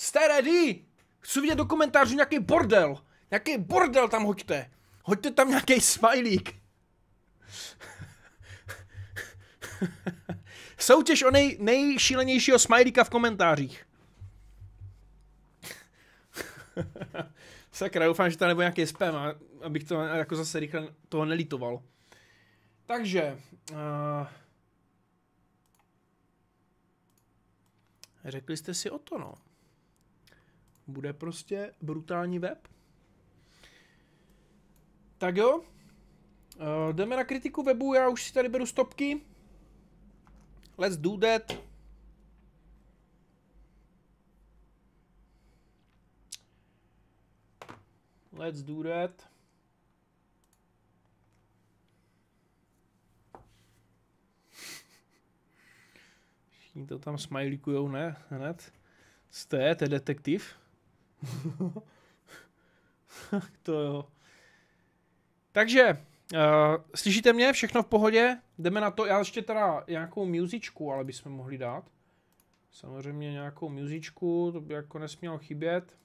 Jste ready? Chci vidět do komentářů nějaký bordel. Nějaký bordel tam hoďte. Hoďte tam nějaký smajlík. Soutěž o nej, nejšílenějšího smajlíka v komentářích. Sakra, doufám, že tam nebo nějaký spam, abych to jako zase rychle toho nelitoval. Takže... Uh, řekli jste si o to, no bude prostě brutální web. Tak jo, uh, jdeme na kritiku webu, já už si tady beru stopky. Let's do that. Let's do that. Všichni to tam smajlikujou, ne? Hned. Jste, to je detektiv. to jo. Takže, uh, slyšíte mě? Všechno v pohodě? Jdeme na to. Já ještě teda nějakou muzičku, ale bychom mohli dát. Samozřejmě nějakou muzičku, to by jako nesmělo chybět.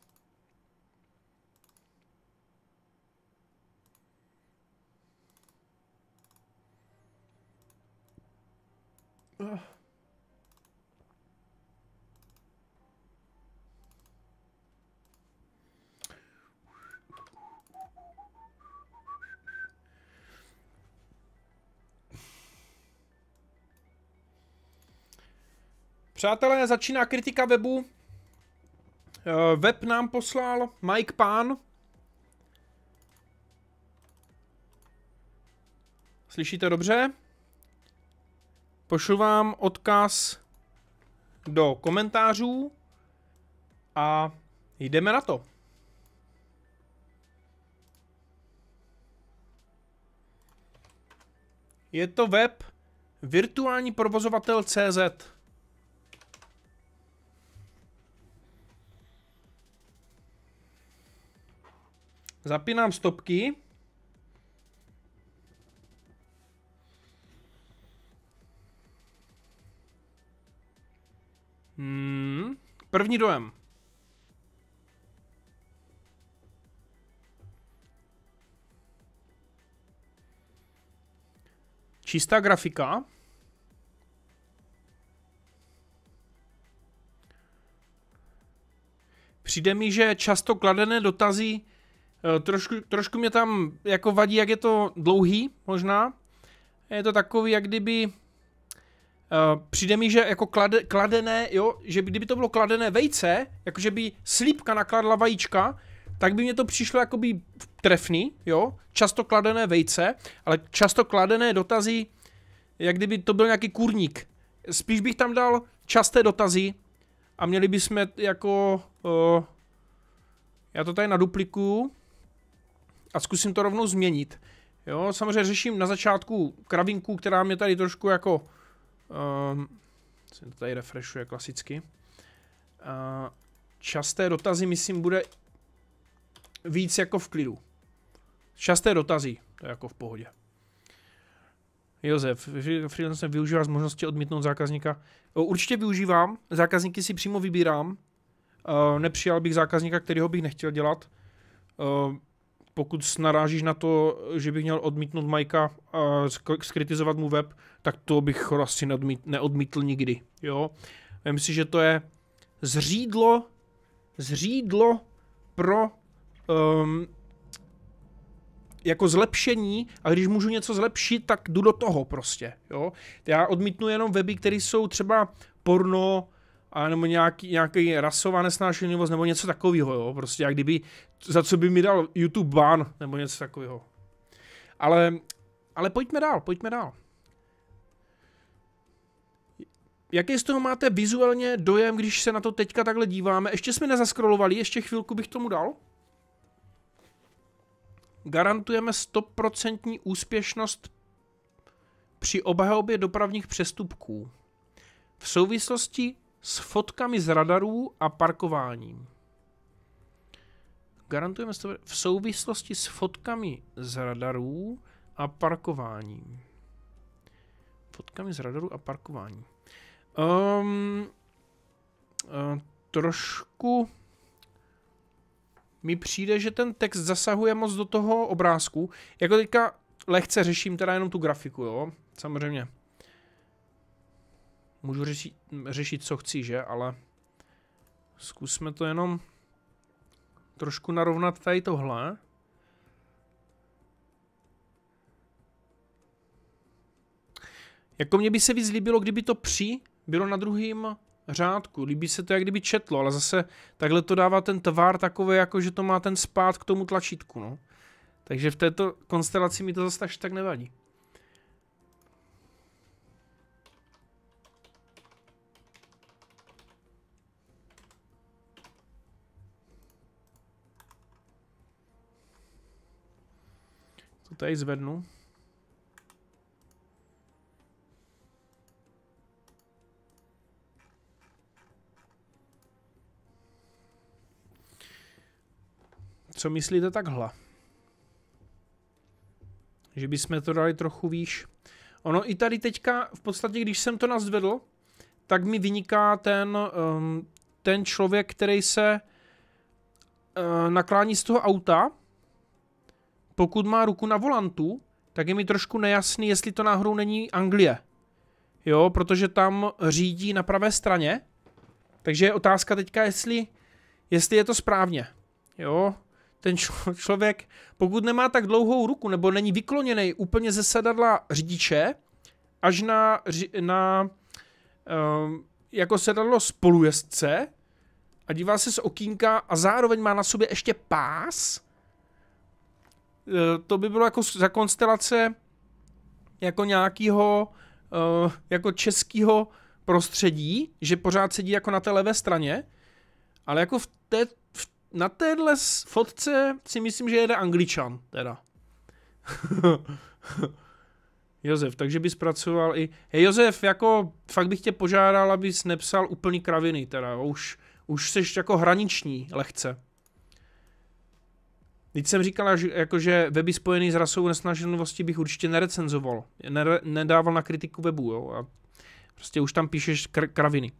Ugh. Eh. Přátelé, začíná kritika webu. Eh, web nám poslal Mike Pán. Slyšíte dobře? Pošlu vám odkaz do komentářů a jdeme na to. Je to web virtuální provozovatel CZ. Zapínám stopky. Hmm. První dojem. Čistá grafika. Přijde mi, že často kladené dotazy Eh, trošku, trošku mě tam jako vadí, jak je to dlouhý možná. Je to takový, jak kdyby... Uh, přijde mi, že jako klade, kladené, jo, že by, kdyby to bylo kladené vejce, jakože by slípka nakladla vajíčka, tak by mě to přišlo jakoby trefný, jo, často kladené vejce, ale často kladené dotazy, jak kdyby to byl nějaký kurník. Spíš bych tam dal časté dotazy a měli bychom jako, uh, já to tady naduplikuju, a zkusím to rovnou změnit. Jo, samozřejmě řeším na začátku kravinku, která mě tady trošku jako... Um, ehm, se to tady refreshuje klasicky. Uh, časté dotazy, myslím, bude víc jako v klidu. Časté dotazy, to je jako v pohodě. Josef, freelancer využívá z možnosti odmítnout zákazníka. Určitě využívám, zákazníky si přímo vybírám. Ehm, nepřijal bych zákazníka, kterého bych nechtěl dělat. Ehm, pokud narážíš na to, že bych měl odmítnout Majka a skritizovat mu web, tak to bych ho asi neodmítl nikdy. Jo? Myslím si, že to je zřídlo, zřídlo pro um, jako zlepšení a když můžu něco zlepšit, tak jdu do toho prostě. Jo? Já odmítnu jenom weby, které jsou třeba porno, a nebo nějaký, nějaký rasová nesnášenlivost nebo něco takového, jo, prostě jak kdyby, za co by mi dal YouTube ban nebo něco takového. Ale, ale pojďme dál, pojďme dál. Jaký z toho máte vizuálně dojem, když se na to teďka takhle díváme? Ještě jsme nezaskrolovali, ještě chvilku bych tomu dal. Garantujeme 100% úspěšnost při obhajobě dopravních přestupků. V souvislosti s fotkami z radarů a parkováním. Garantujeme se v souvislosti s fotkami z radarů a parkováním. Fotkami z radarů a parkování. Um, uh, ehm, eh, trošku mi přijde, že ten text zasahuje moc do toho obrázku. Jako teďka lehce řeším teda jenom tu grafiku, jo, samozřejmě můžu řešit, řešit co chci, že? Ale zkusme to jenom trošku narovnat tady tohle. Jako mě by se víc líbilo, kdyby to při bylo na druhým řádku. Líbí se to, jak kdyby četlo, ale zase takhle to dává ten tvar takový, jako že to má ten spát k tomu tlačítku, no. Takže v této konstelaci mi to zase tak nevadí. tady zvednu. Co myslíte takhle? Že bychom to dali trochu výš. Ono i tady teďka, v podstatě, když jsem to nazvedl, tak mi vyniká ten, um, ten člověk, který se uh, naklání z toho auta pokud má ruku na volantu, tak je mi trošku nejasný, jestli to náhodou není Anglie. Jo, protože tam řídí na pravé straně. Takže je otázka teďka, jestli, jestli je to správně. Jo, ten člověk, pokud nemá tak dlouhou ruku, nebo není vykloněný úplně ze sedadla řidiče, až na, na ehm, jako sedadlo spolujezdce a dívá se z okýnka a zároveň má na sobě ještě pás, Eh, to by bylo jako za konstelace jako nějakého eh, jako českého prostředí, že pořád sedí jako na té levé straně, ale jako v té, v, na téhle fotce si myslím, že jede angličan, teda. Josef, takže bys pracoval i... Hej Josef, jako fakt bych tě požádal, abys nepsal úplný kraviny, teda už, už seš jako hraniční lehce. Teď jsem říkal, že, jako, že weby spojený s rasou nesnažlivostí bych určitě nerecenzoval, nere, nedával na kritiku webu, jo, a prostě už tam píšeš kr- kraviny.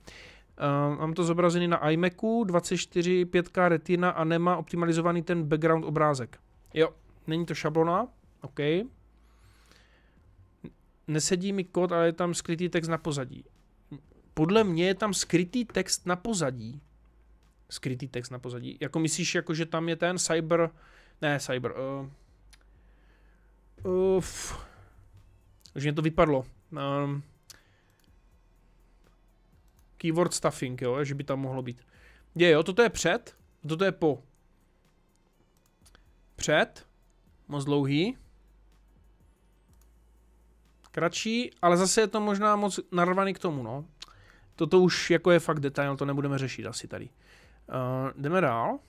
Uh, mám to zobrazený na iMacu, 24 5K retina a nemá optimalizovaný ten background obrázek. Jo, není to šablona, OK. Nesedí mi kód, ale je tam skrytý text na pozadí. Podle mě je tam skrytý text na pozadí. Skrytý text na pozadí. Jako myslíš, jako že tam je ten cyber ne, Cyber. Uh, eh, uf, už mě to vypadlo. Um, keyword stuffing, jo, že by tam mohlo být. Je, jo, toto je před, toto je po. Před, moc dlouhý. Kratší, ale zase je to možná moc narvaný k tomu, no. Toto už jako je fakt detail, to nebudeme řešit asi tady. Uh, jdeme dál.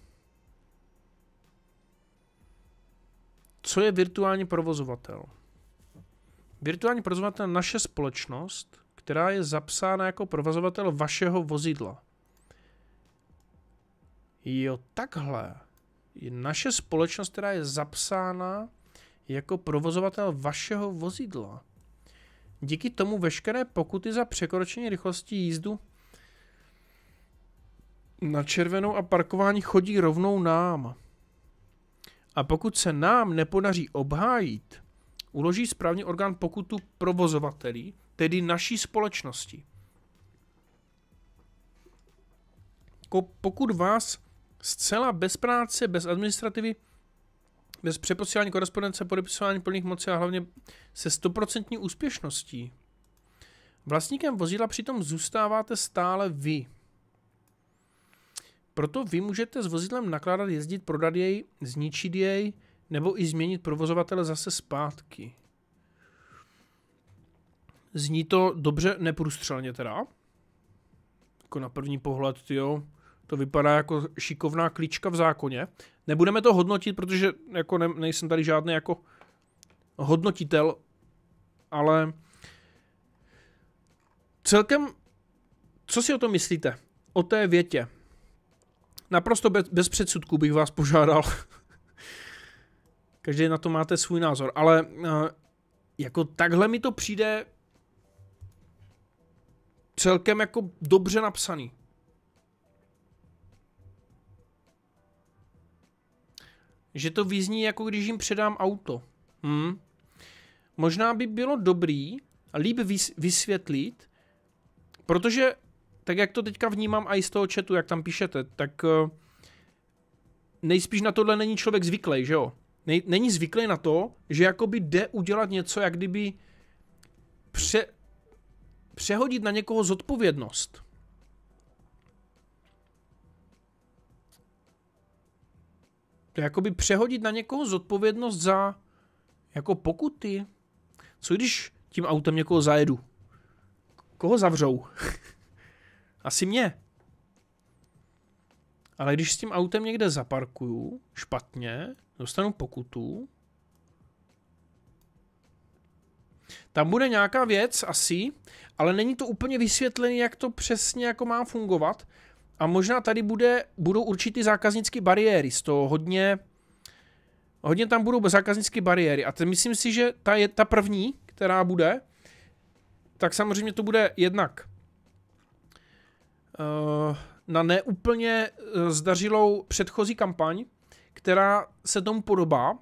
co je virtuální provozovatel? Virtuální provozovatel je naše společnost, která je zapsána jako provozovatel vašeho vozidla. Jo, takhle. Je naše společnost, která je zapsána jako provozovatel vašeho vozidla. Díky tomu veškeré pokuty za překročení rychlosti jízdu na červenou a parkování chodí rovnou nám a pokud se nám nepodaří obhájit, uloží správně orgán pokutu provozovateli, tedy naší společnosti. Pokud vás zcela bez práce, bez administrativy, bez přeposílání korespondence, podepisování plných moci a hlavně se stoprocentní úspěšností. Vlastníkem vozidla přitom zůstáváte stále vy. Proto vy můžete s vozidlem nakládat, jezdit, prodat jej, zničit jej nebo i změnit provozovatele zase zpátky. Zní to dobře neprůstřelně teda. Jako na první pohled, jo. To vypadá jako šikovná klíčka v zákoně. Nebudeme to hodnotit, protože jako ne, nejsem tady žádný jako hodnotitel, ale celkem, co si o to myslíte? O té větě naprosto bez, bez předsudků bych vás požádal. Každý na to máte svůj názor, ale uh, jako takhle mi to přijde celkem jako dobře napsaný. Že to vyzní jako když jim předám auto. Hmm. Možná by bylo dobrý líp vysvětlit, protože tak jak to teďka vnímám i z toho chatu, jak tam píšete, tak eh, nejspíš na tohle není člověk zvyklý, že jo? není zvyklý na to, že jakoby jde udělat něco, jak kdyby pře, přehodit na někoho zodpovědnost. To je jakoby přehodit na někoho zodpovědnost za jako pokuty. Co když tím autem někoho zajedu? Koho zavřou? Asi mě. Ale když s tím autem někde zaparkuju špatně, dostanu pokutu. Tam bude nějaká věc asi, ale není to úplně vysvětlené, jak to přesně jako má fungovat. A možná tady bude, budou určitý zákaznické bariéry, z toho hodně, hodně tam budou zákaznické bariéry. A ten, myslím si, že ta je ta první, která bude, tak samozřejmě to bude jednak Eh, na neúplně eh, zdařilou předchozí kampaň, která se tomu podobá.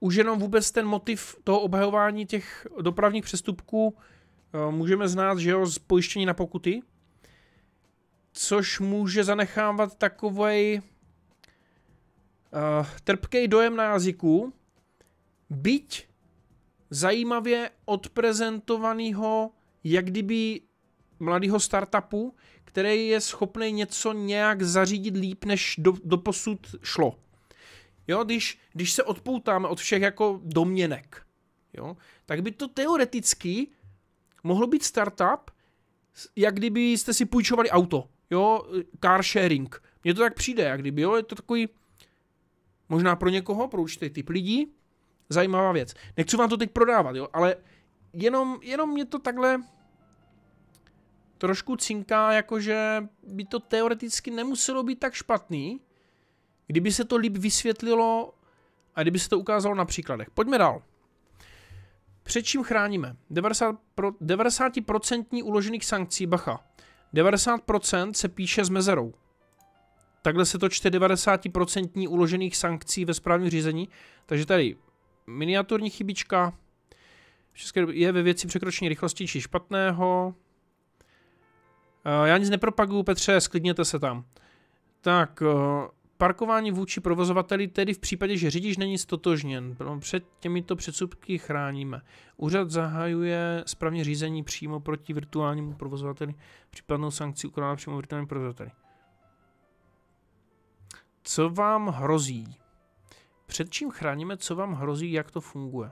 Už jenom vůbec ten motiv toho obhajování těch dopravních přestupků eh, můžeme znát, že jo, z pojištění na pokuty, což může zanechávat takovej uh, trpkej dojem na jazyku, byť zajímavě odprezentovanýho jak kdyby mladého startupu, který je schopný něco nějak zařídit líp, než do, do posud šlo. Jo, když, když se odpoutáme od všech jako domněnek, jo, tak by to teoreticky mohlo být startup, jak kdyby jste si půjčovali auto, jo, car sharing. Mně to tak přijde, jak kdyby, jo, je to takový, možná pro někoho, pro určitý typ lidí, zajímavá věc. Nechci vám to teď prodávat, jo, ale jenom, jenom mě to takhle trošku cinká, jakože by to teoreticky nemuselo být tak špatný, kdyby se to líp vysvětlilo a kdyby se to ukázalo na příkladech. Pojďme dál. Před čím chráníme? 90%, pro, 90% uložených sankcí, bacha. 90% se píše s mezerou. Takhle se to čte 90% uložených sankcí ve správním řízení. Takže tady miniaturní chybička je ve věci překročení rychlosti či špatného, Eh, já nic nepropaguju, Petře, sklidněte se tam. Tak, eh, parkování vůči provozovateli tedy v případě, že řidič není stotožněn. Před těmito předsudky chráníme. Úřad zahajuje správně řízení přímo proti virtuálnímu provozovateli. Případnou sankci ukládá přímo virtuálnímu provozovateli. Co vám hrozí? Před čím chráníme, co vám hrozí, jak to funguje?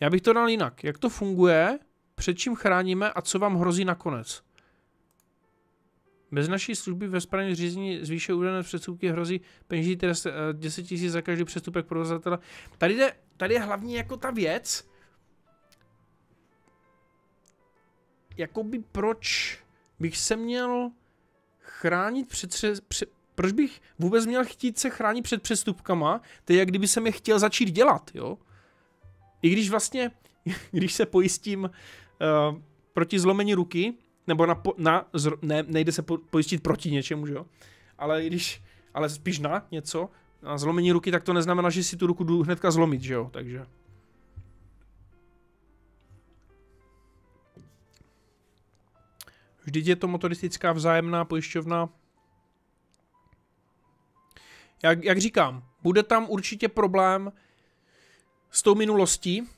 Já bych to dal jinak. Jak to funguje, před čím chráníme a co vám hrozí nakonec. Bez naší služby ve správním řízení z výše uvedené přestupky hrozí peníze trest 10 000 za každý přestupek provozatele. Tady, jde, tady je hlavně jako ta věc, jakoby proč bych se měl chránit před, před proč bych vůbec měl chtít se chránit před přestupkama, to je jak kdyby jsem je chtěl začít dělat, jo? I když vlastně, když se pojistím uh, proti zlomení ruky, nebo na, na zr, ne, nejde se po, pojistit proti něčemu, že jo? Ale když, ale spíš na něco, na zlomení ruky, tak to neznamená, že si tu ruku jdu hnedka zlomit, že jo? Takže. Vždyť je to motoristická vzájemná pojišťovna. Jak, jak říkám, bude tam určitě problém s tou minulostí,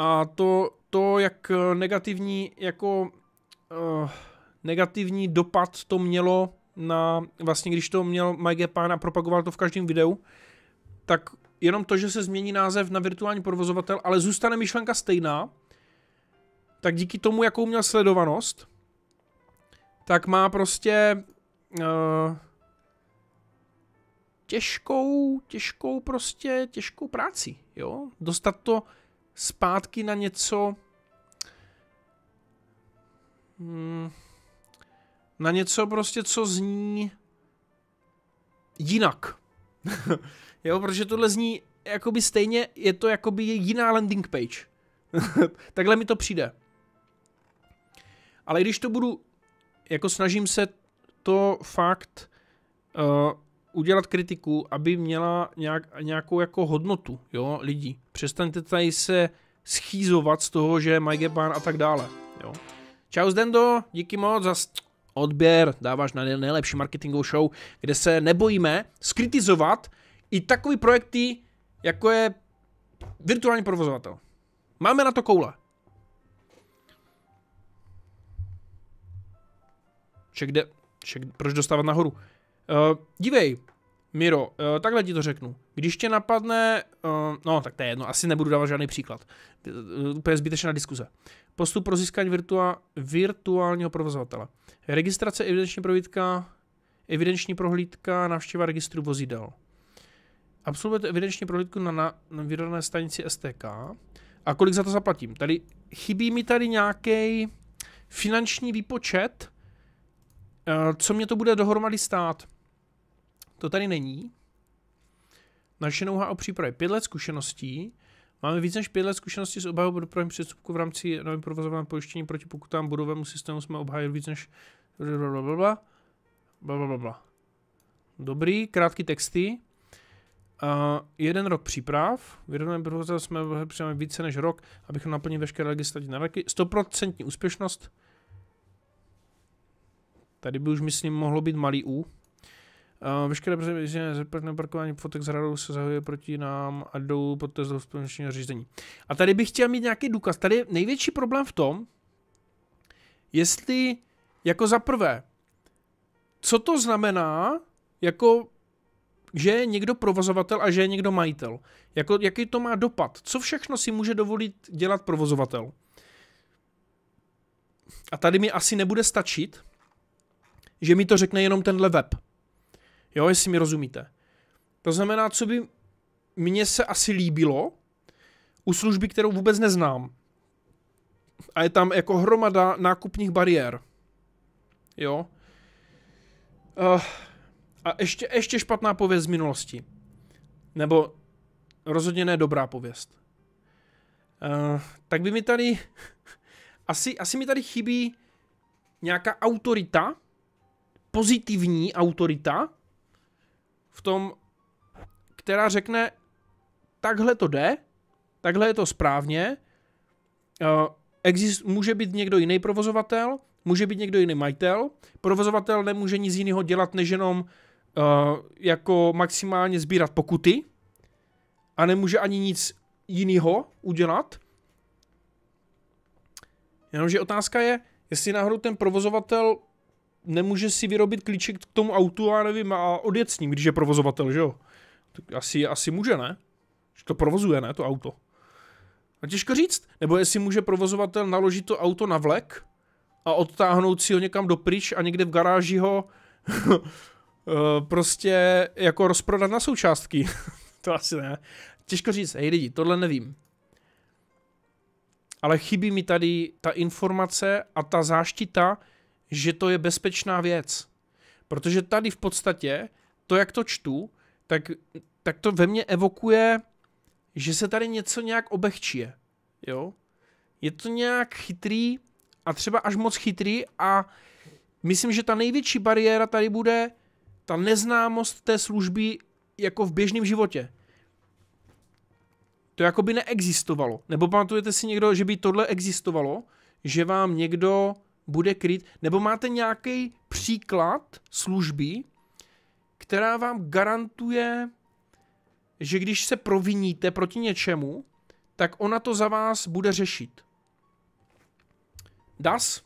a to, to jak negativní, jako uh, negativní dopad to mělo na, vlastně když to měl Mike Pán a propagoval to v každém videu, tak jenom to, že se změní název na virtuální provozovatel, ale zůstane myšlenka stejná, tak díky tomu, jakou měl sledovanost, tak má prostě uh, těžkou, těžkou prostě, těžkou práci, jo? Dostat to, zpátky na něco... Hmm, na něco prostě, co zní jinak. jo, protože tohle zní jakoby stejně, je to jakoby jiná landing page. Takhle mi to přijde. Ale když to budu, jako snažím se to fakt uh, udělat kritiku, aby měla nějak, nějakou jako hodnotu, jo, lidí. Přestaňte tady se schýzovat z toho, že Majgeban a tak dále, jo. Čau Zdendo, díky moc za odběr, dáváš na nejlepší marketingovou show, kde se nebojíme skritizovat i takový projekty, jako je virtuální provozovatel. Máme na to koule. Check kde, check- proč dostávat nahoru? Uh, dívej, Miro, uh, takhle ti to řeknu. Když tě napadne, uh, no tak to je jedno, asi nebudu dávat žádný příklad. Úplně zbytečná diskuze. Postup pro získání virtua, virtuálního provozovatele. Registrace evidenční prohlídka, evidenční prohlídka, návštěva registru vozidel. Absolvujete evidenční prohlídku na, na, na vydané stanici STK. A kolik za to zaplatím? Tady chybí mi tady nějaký finanční výpočet, co mě to bude dohromady stát. To tady není. Naše nouha o přípravě. Pět let zkušeností. Máme víc než pět let zkušeností s obhajou dopravním přestupku v rámci nově provozovaného pojištění proti pokutám budovému systému jsme obhajili víc než blablabla. Blablabla. Dobrý, krátký texty. Uh, jeden rok příprav, v jednom provozu jsme přijali více než rok, abychom naplnili veškeré legislativní nároky. 100% úspěšnost. Tady by už, myslím, mohlo být malý U. Uh, veškeré na parkování fotek s radou se zahuje proti nám a jdou pod test hospodářského řízení. A tady bych chtěl mít nějaký důkaz. Tady je největší problém v tom, jestli jako za prvé, co to znamená, jako že je někdo provozovatel a že je někdo majitel. Jako, jaký to má dopad? Co všechno si může dovolit dělat provozovatel? A tady mi asi nebude stačit, že mi to řekne jenom tenhle web. Jo, jestli mi rozumíte. To znamená, co by mně se asi líbilo u služby, kterou vůbec neznám. A je tam jako hromada nákupních bariér. Jo. Uh, a ještě, ještě špatná pověst z minulosti. Nebo rozhodně ne dobrá pověst. Uh, tak by mi tady... Asi, asi mi tady chybí nějaká autorita, pozitivní autorita, v tom, která řekne, takhle to jde, takhle je to správně, eh, exist, může být někdo jiný provozovatel, může být někdo jiný majitel, provozovatel nemůže nic jiného dělat, než jenom eh, jako maximálně sbírat pokuty a nemůže ani nic jiného udělat. Jenomže otázka je, jestli náhodou ten provozovatel nemůže si vyrobit klíček k tomu autu a nevím, a odjet s ním, když je provozovatel, že jo? Tak asi, asi může, ne? Že to provozuje, ne, to auto. A těžko říct. Nebo jestli může provozovatel naložit to auto na vlek a odtáhnout si ho někam do pryč a někde v garáži ho eh, prostě jako rozprodat na součástky. to asi ne. Těžko říct, hej lidi, tohle nevím. Ale chybí mi tady ta informace a ta záštita, že to je bezpečná věc. Protože tady v podstatě, to jak to čtu, tak, tak to ve mně evokuje, že se tady něco nějak obehčije. Jo? Je to nějak chytrý a třeba až moc chytrý a myslím, že ta největší bariéra tady bude ta neznámost té služby jako v běžném životě. To jako by neexistovalo. Nebo pamatujete si někdo, že by tohle existovalo? Že vám někdo bude kryt, nebo máte nějaký příklad služby, která vám garantuje, že když se proviníte proti něčemu, tak ona to za vás bude řešit. DAS?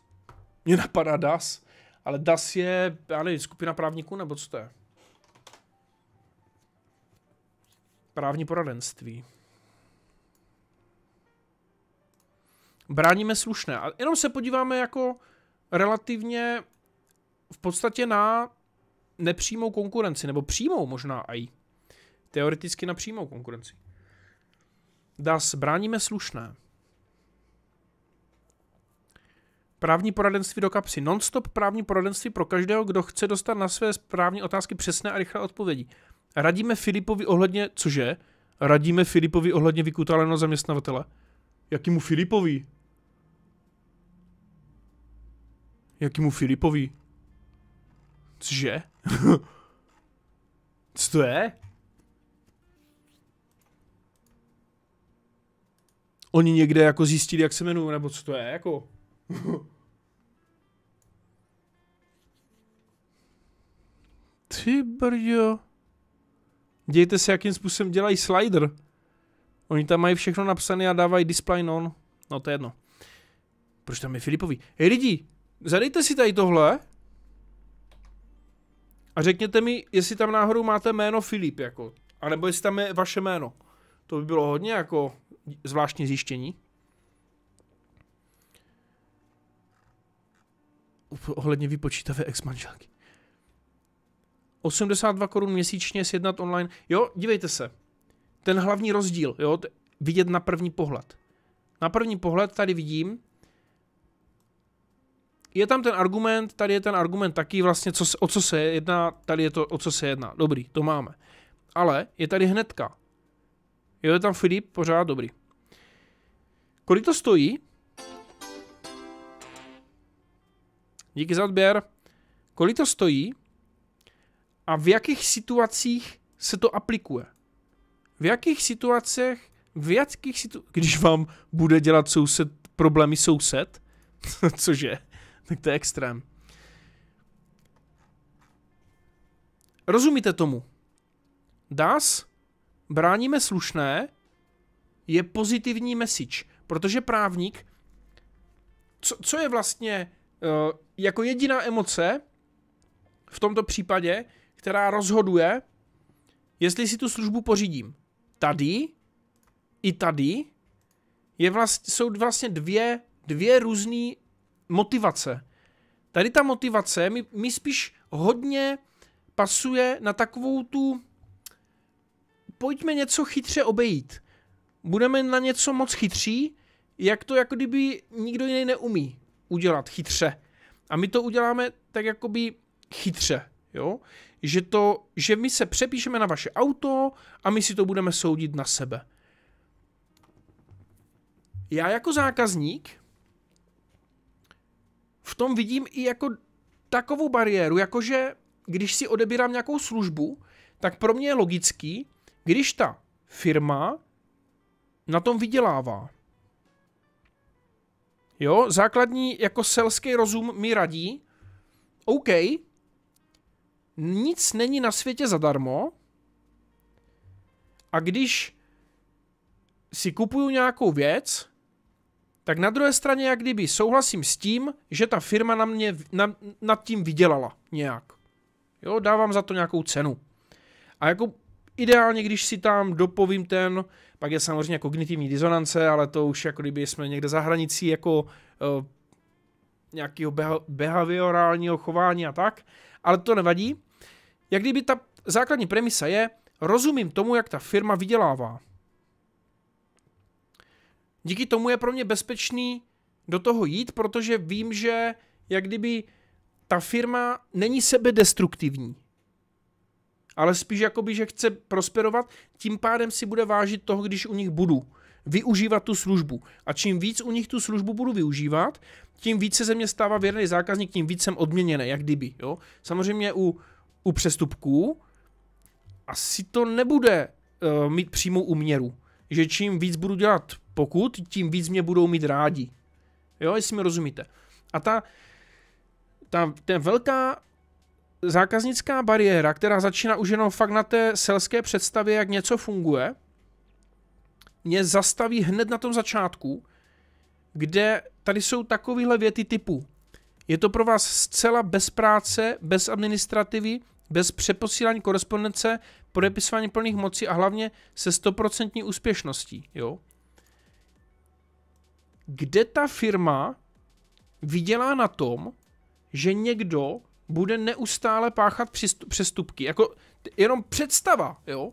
Mně napadá DAS, ale DAS je, já nevím, skupina právníků nebo co to je? Právní poradenství. Bráníme slušné. A jenom se podíváme jako relativně v podstatě na nepřímou konkurenci, nebo přímou možná i. Teoreticky na přímou konkurenci. Das, bráníme slušné. Právní poradenství do kapsy. Nonstop právní poradenství pro každého, kdo chce dostat na své správní otázky přesné a rychlé odpovědi. Radíme Filipovi ohledně, cože? Radíme Filipovi ohledně vykutáleného zaměstnavatele. Jakýmu Filipovi? Jakýmu Filipovi? Cože? Co to je? Oni někde jako zjistili, jak se jmenuju, nebo co to je, jako? Ty brďo. Dějte se, jakým způsobem dělají slider. Oni tam mají všechno napsané a dávají display non. No to je jedno. Proč tam je Filipovi? Hej lidi, zadejte si tady tohle a řekněte mi, jestli tam náhodou máte jméno Filip, jako, anebo jestli tam je vaše jméno. To by bylo hodně jako zvláštní zjištění. Ohledně vypočítavé ex-manželky. 82 korun měsíčně sjednat online. Jo, dívejte se. Ten hlavní rozdíl, jo, vidět na první pohled. Na první pohled tady vidím, je tam ten argument, tady je ten argument taky vlastně, co, o co se jedná, tady je to, o co se jedná. Dobrý, to máme. Ale je tady hnedka. Jo, je tam Filip, pořád dobrý. Kolik to stojí? Díky za odběr. Kolik to stojí? A v jakých situacích se to aplikuje? V jakých situacích, v jakých situ... když vám bude dělat soused problémy soused, cože, tak to je extrém. Rozumíte tomu? Das, bráníme slušné, je pozitivní message, protože právník, co, co je vlastně uh, jako jediná emoce v tomto případě, která rozhoduje, jestli si tu službu pořídím. Tady i tady je vlast, jsou vlastně dvě, dvě různé motivace. Tady ta motivace mi, mi spíš hodně pasuje na takovou tu pojďme něco chytře obejít. Budeme na něco moc chytří, jak to jako kdyby nikdo jiný neumí udělat chytře. A my to uděláme tak jakoby chytře, jo? Že, to, že my se přepíšeme na vaše auto a my si to budeme soudit na sebe. Já jako zákazník v tom vidím i jako takovou bariéru, jakože když si odebírám nějakou službu, tak pro mě je logický, když ta firma na tom vydělává. Jo, základní jako selský rozum mi radí, OK, nic není na světě zadarmo a když si kupuju nějakou věc, tak na druhé straně jak kdyby souhlasím s tím, že ta firma na mě, na, nad tím vydělala nějak. Jo, dávám za to nějakou cenu. A jako ideálně, když si tam dopovím ten, pak je samozřejmě jako kognitivní disonance, ale to už jako kdyby jsme někde za hranicí jako uh, nějakého behaviorálního chování a tak, ale to nevadí. Jak kdyby ta základní premisa je, rozumím tomu, jak ta firma vydělává. Díky tomu je pro mě bezpečný do toho jít, protože vím, že jak kdyby ta firma není sebe destruktivní, ale spíš jakoby, že chce prosperovat, tím pádem si bude vážit toho, když u nich budu využívat tu službu. A čím víc u nich tu službu budu využívat, tím více ze mě stává věrný zákazník, tím víc jsem odměněný, jak kdyby. Jo? Samozřejmě u, u přestupků asi to nebude uh, mít přímou úměru že čím víc budu dělat pokud, tím víc mě budou mít rádi. Jo, jestli mi rozumíte. A ta, ta, ta velká zákaznická bariéra, která začíná už jenom fakt na té selské představě, jak něco funguje, mě zastaví hned na tom začátku, kde tady jsou takovéhle věty typu. Je to pro vás zcela bez práce, bez administrativy, bez přeposílání korespondence, podepisování plných mocí a hlavně se stoprocentní úspěšností, jo. Kde ta firma vydělá na tom, že někdo bude neustále páchat přestupky. Jako jenom představa, jo?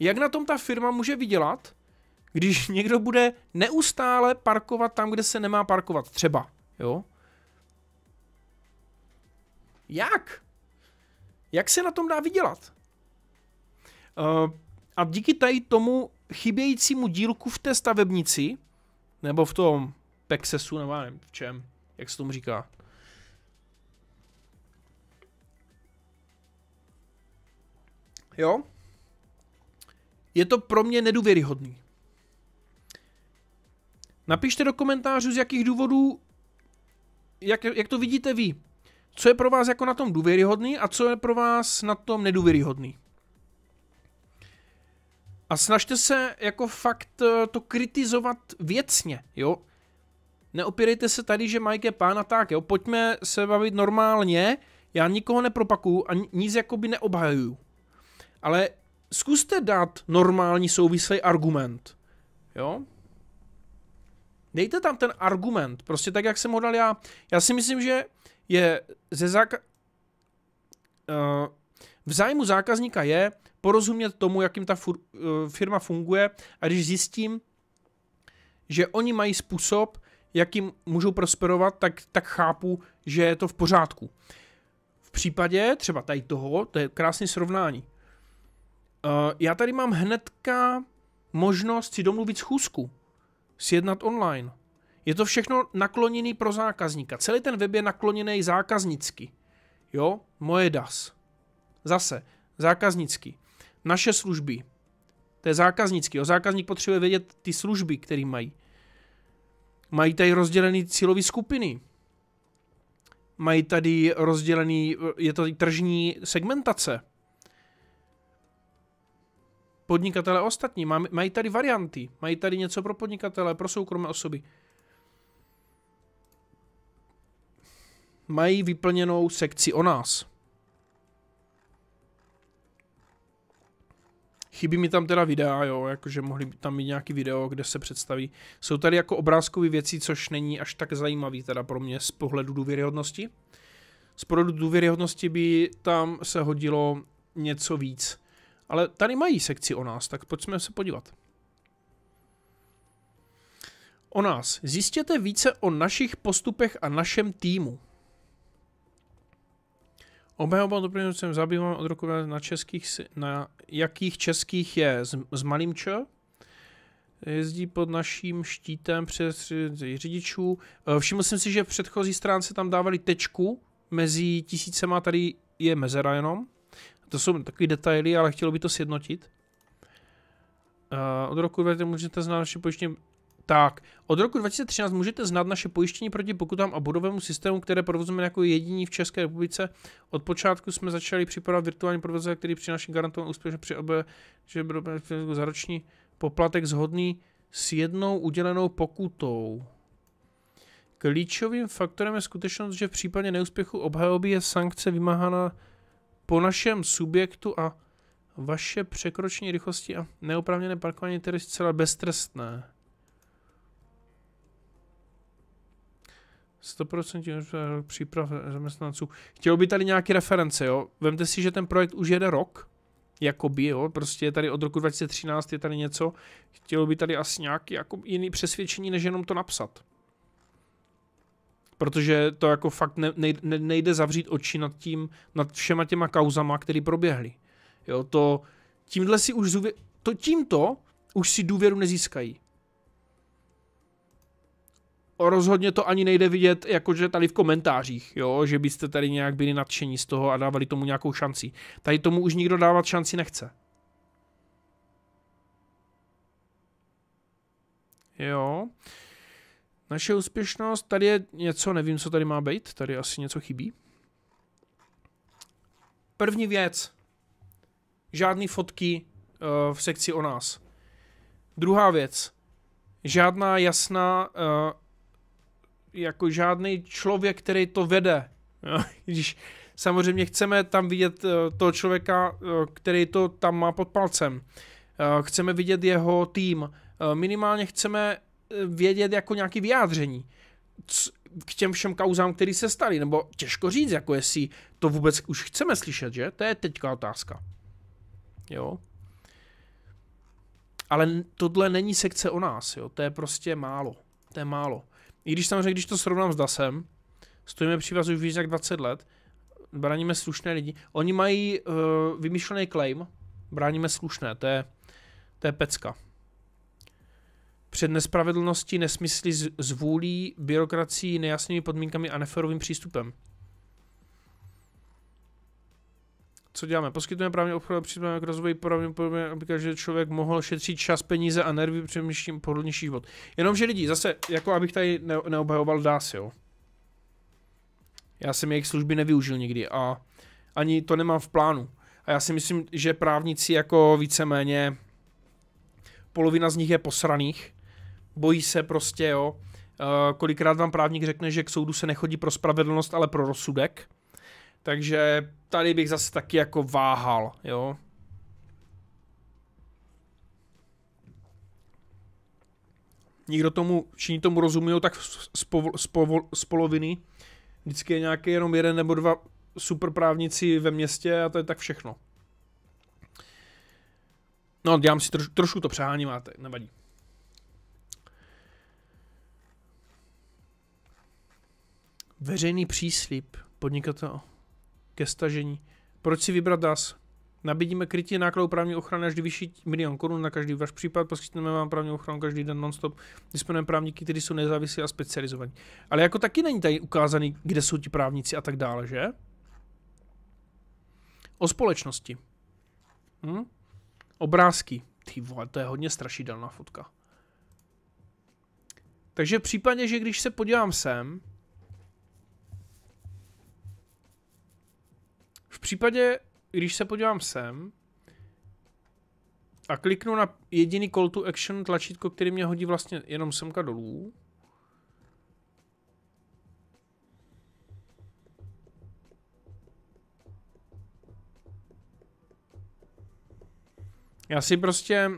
Jak na tom ta firma může vydělat, když někdo bude neustále parkovat tam, kde se nemá parkovat, třeba, jo? Jak? Jak se na tom dá vydělat? Eh, a díky tady tomu chybějícímu dílku v té stavebnici, nebo v tom Pexesu, nebo nevím v čem, jak se tomu říká. Jo? Je to pro mě nedůvěryhodný. Napište do komentářů, z jakých důvodů, jak, jak to vidíte vy co je pro vás jako na tom důvěryhodný a co je pro vás na tom nedůvěryhodný. A snažte se jako fakt eh, to kritizovat věcně, jo. Neopírejte se tady, že Mike je pán a tak, jo. Pojďme se bavit normálně, já nikoho nepropakuju a nic jakoby neobhajuju. Ale zkuste dát normální souvislý argument, jo. Dejte tam ten argument, prostě tak, jak jsem ho dal já. Já si myslím, že je ze zák uh, eh, v zájmu zákazníka je porozumět tomu, jakým ta fur- uh, firma funguje a když zjistím, že oni mají způsob, jakým můžou prosperovat, tak, tak chápu, že je to v pořádku. V případě třeba tady toho, to je krásné srovnání. Uh, já tady mám hnedka možnost si domluvit schůzku, sjednat online. Je to všechno nakloněný pro zákazníka. Celý ten web je nakloněný zákaznicky. Jo, moje DAS. Zase, zákaznicky. Naše služby. To je zákaznický. Jo. Zákazník potřebuje vědět ty služby, které mají. Mají tady rozdělené cílové skupiny. Mají tady rozdělený, je to tržní segmentace. Podnikatele ostatní, mají tady varianty, mají tady něco pro podnikatele, pro soukromé osoby. mají vyplněnou sekci o nás. Chybí mi tam teda videa, jo, jakože mohli by tam mít nějaký video, kde se představí. Jsou tady jako obrázkové věci, což není až tak zajímavý teda pro mě z pohledu důvěryhodnosti. Z pohledu důvěryhodnosti by tam se hodilo něco víc. Ale tady mají sekci o nás, tak pojďme se podívat. O nás. Zjistěte více o našich postupech a našem týmu. Obhajoba doplnění jsem zabývám od roku na českých, na jakých českých je s, s malým č. Jezdí pod naším štítem přes řidičů. Eh, všiml jsem si, že v předchozí stránce tam dávali tečku mezi tisícema, tady je mezera jenom. To jsou takové detaily, ale chtělo by to sjednotit. Eh, od roku 2000 můžete znát naše pojištění tak, od roku 2013 můžete znát naše pojištění proti pokutám a bodovému systému, které provozujeme jako jediní v České republice. Od počátku jsme začali připravovat virtuální provoz, který přináší garantovaný úspěšnost při obě, že byl za roční poplatek zhodný s jednou udělenou pokutou. Klíčovým faktorem je skutečnost, že v případě neúspěchu obhajoby je sankce vymáhána po našem subjektu a vaše překročení rychlosti a neoprávněné parkování je zcela beztrestné. 100% eh, příprav zaměstnanců. Chtělo by tady nějaké reference, jo? Vemte si, že ten projekt už jede rok, jakoby, jo? Prostě je tady od roku 2013 je tady něco. Chtělo by tady asi nějaký jako jiný přesvědčení, než jenom to napsat. Protože to jako fakt ne, ne, nejde zavřít oči nad tím, nad všema těma kauzama, které proběhly. Jo, to tímhle si už zůvě, to tímto už si důvěru nezískají rozhodně to ani nejde vidět, jakože tady v komentářích, jo, že byste tady nějak byli nadšení z toho a dávali tomu nějakou šanci. Tady tomu už nikdo dávat šanci nechce. Jo. Naše úspěšnost, tady je něco, nevím, co tady má být, tady asi něco chybí. První věc. Žádný fotky uh, v sekci o nás. Druhá věc. Žádná jasná uh, jako žádný člověk, který to vede. Když samozřejmě chceme tam vidět eh, toho člověka, eh, který to tam má pod palcem. Eh, chceme vidět jeho tým. Minimálně chceme vědět jako nějaké vyjádření k těm všem kauzám, které se staly, nebo těžko říct, jako jestli to vůbec už chceme slyšet, že? To je teďka otázka. Jo. Ale tohle není sekce o nás, jo. To je prostě málo. To je málo. I když samozřejmě, když to srovnám s DASem, stojíme při vás už víc jak 20 let, bráníme slušné lidi. Oni mají uh, vymyšlený claim, bráníme slušné, to je, to je pecka. Před nespravedlností, nesmysly, zvůlí, byrokracií, nejasnými podmínkami a neferovým přístupem. co děláme? Poskytujeme právě obchod připravujeme k jako rozvoji pravděpodobně, aby každý člověk mohl šetřit čas, peníze a nervy přemýšlím pohodlnější život. Jenomže lidi, zase, jako abych tady ne- neobhajoval dás, jo. Já jsem jejich služby nevyužil nikdy a ani to nemám v plánu. A já si myslím, že právníci jako víceméně polovina z nich je posraných, bojí se prostě, jo. Uh, kolikrát vám právník řekne, že k soudu se nechodí pro spravedlnost, ale pro rozsudek takže tady bych zase taky jako váhal, jo. Nikdo tomu, všichni tomu rozumí, tak z, povol, z, povol, z poloviny. Vždycky je nějaký jenom jeden nebo dva super právníci ve městě a to je tak všechno. No, dělám si troš, trošku to přehání, máte, nevadí. Veřejný příslip podnikatel ke stažení. Proč si vybrat DAS? Nabídíme krytí nákladů právní ochrany až vyšší milion korun na každý váš případ, poskytneme vám právní ochranu každý den nonstop, disponujeme právníky, kteří jsou nezávislí a specializovaní. Ale jako taky není tady ukázaný, kde jsou ti právníci a tak dále, že? O společnosti. Hm? Obrázky. Ty vole, to je hodně strašidelná fotka. Takže v případě, že když se podívám sem, V případě, když se podívám sem a kliknu na jediný call to action tlačítko, který mě hodí vlastně jenom semka dolů, Já si prostě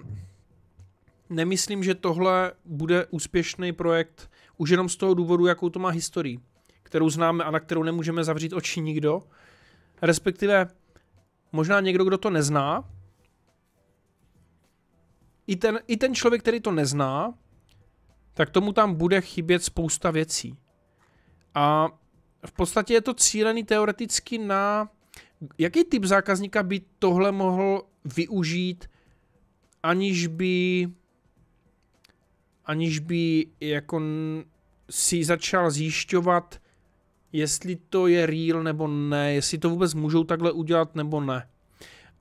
nemyslím, že tohle bude úspěšný projekt už jenom z toho důvodu, jakou to má historii, kterou známe a na kterou nemůžeme zavřít oči nikdo respektive možná někdo, kdo to nezná, i ten, i ten člověk, který to nezná, tak tomu tam bude chybět spousta věcí. A v podstatě je to cílený teoreticky na jaký typ zákazníka by tohle mohl využít, aniž by aniž by jako si začal zjišťovat, jestli to je real nebo ne, jestli to vůbec můžou takhle udělat nebo ne.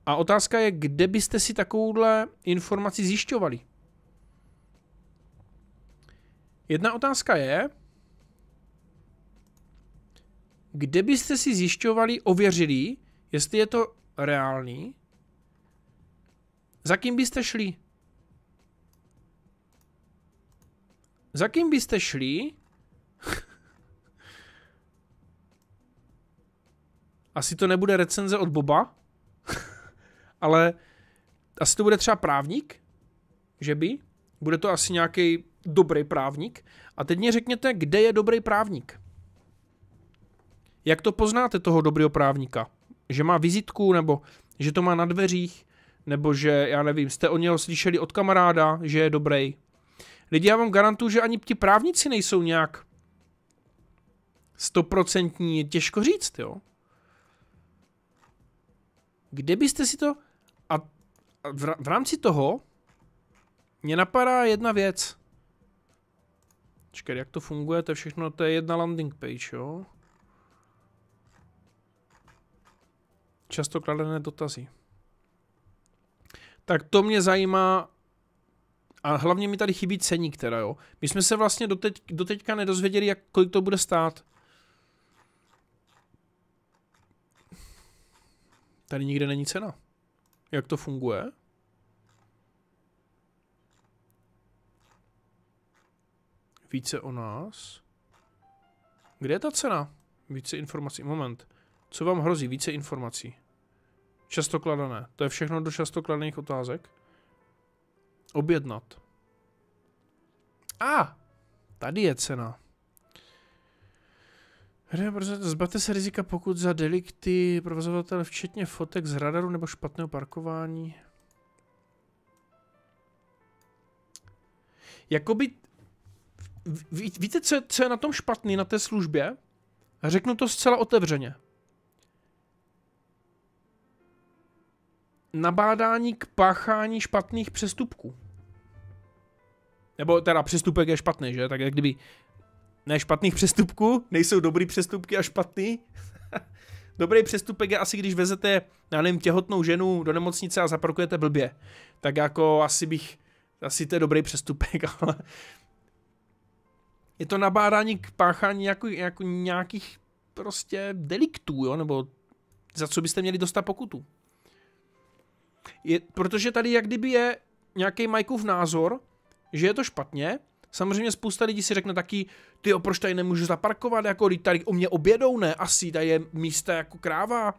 A otázka je, kde byste si takovouhle informaci zjišťovali? Jedna otázka je, kde byste si zjišťovali, ověřili, jestli je to reálný, za kým byste šli? Za kým byste šli, Asi to nebude recenze od Boba, ale asi to bude třeba právník, že by? Bude to asi nějaký dobrý právník. A teď mě řekněte, kde je dobrý právník? Jak to poznáte toho dobrého právníka? Že má vizitku, nebo že to má na dveřích, nebo že, já nevím, jste o něho slyšeli od kamaráda, že je dobrý. Lidi, já vám garantuju, že ani ti právníci nejsou nějak stoprocentní, těžko říct, jo. Kde byste si to... A, v, v rámci toho mě napadá jedna věc. Čekaj, jak to funguje, to je všechno, to je jedna landing page, jo? Často kladené dotazy. Tak to mě zajímá a hlavně mi tady chybí ceník teda, jo. My jsme se vlastně doteď, doteďka nedozvěděli, jak, kolik to bude stát. Tady nikde není cena. Jak to funguje? Více o nás. Kde je ta cena? Více informací. Moment. Co vám hrozí? Více informací. Často kladené. To je všechno do často kladených otázek. Objednat. A! Ah, tady je cena prostě zbavte se rizika pokud za delikty provozovatel včetně fotek z radaru nebo špatného parkování. Jakoby... Ví, víte, co je, co je na tom špatný, na té službě? Řeknu to zcela otevřeně. Nabádání k páchání špatných přestupků. Nebo teda přestupek je špatný, že? Tak jak kdyby ne špatných přestupků, nejsou dobrý přestupky a špatný. Dobrý přestupek je asi, když vezete, já nevím, těhotnou ženu do nemocnice a zaparkujete blbě. Tak jako asi bych, asi to je dobrý přestupek, ale je to nabádání k páchání jako, jako nějakých prostě deliktů, jo, nebo za co byste měli dostat pokutu. Je, protože tady jak kdyby je nějaký Majkův názor, že je to špatně, Samozřejmě spousta lidí si řekne taky, ty proč tady nemůžu zaparkovat, jako tady o mě obědou, ne, asi tady je místa jako kráva.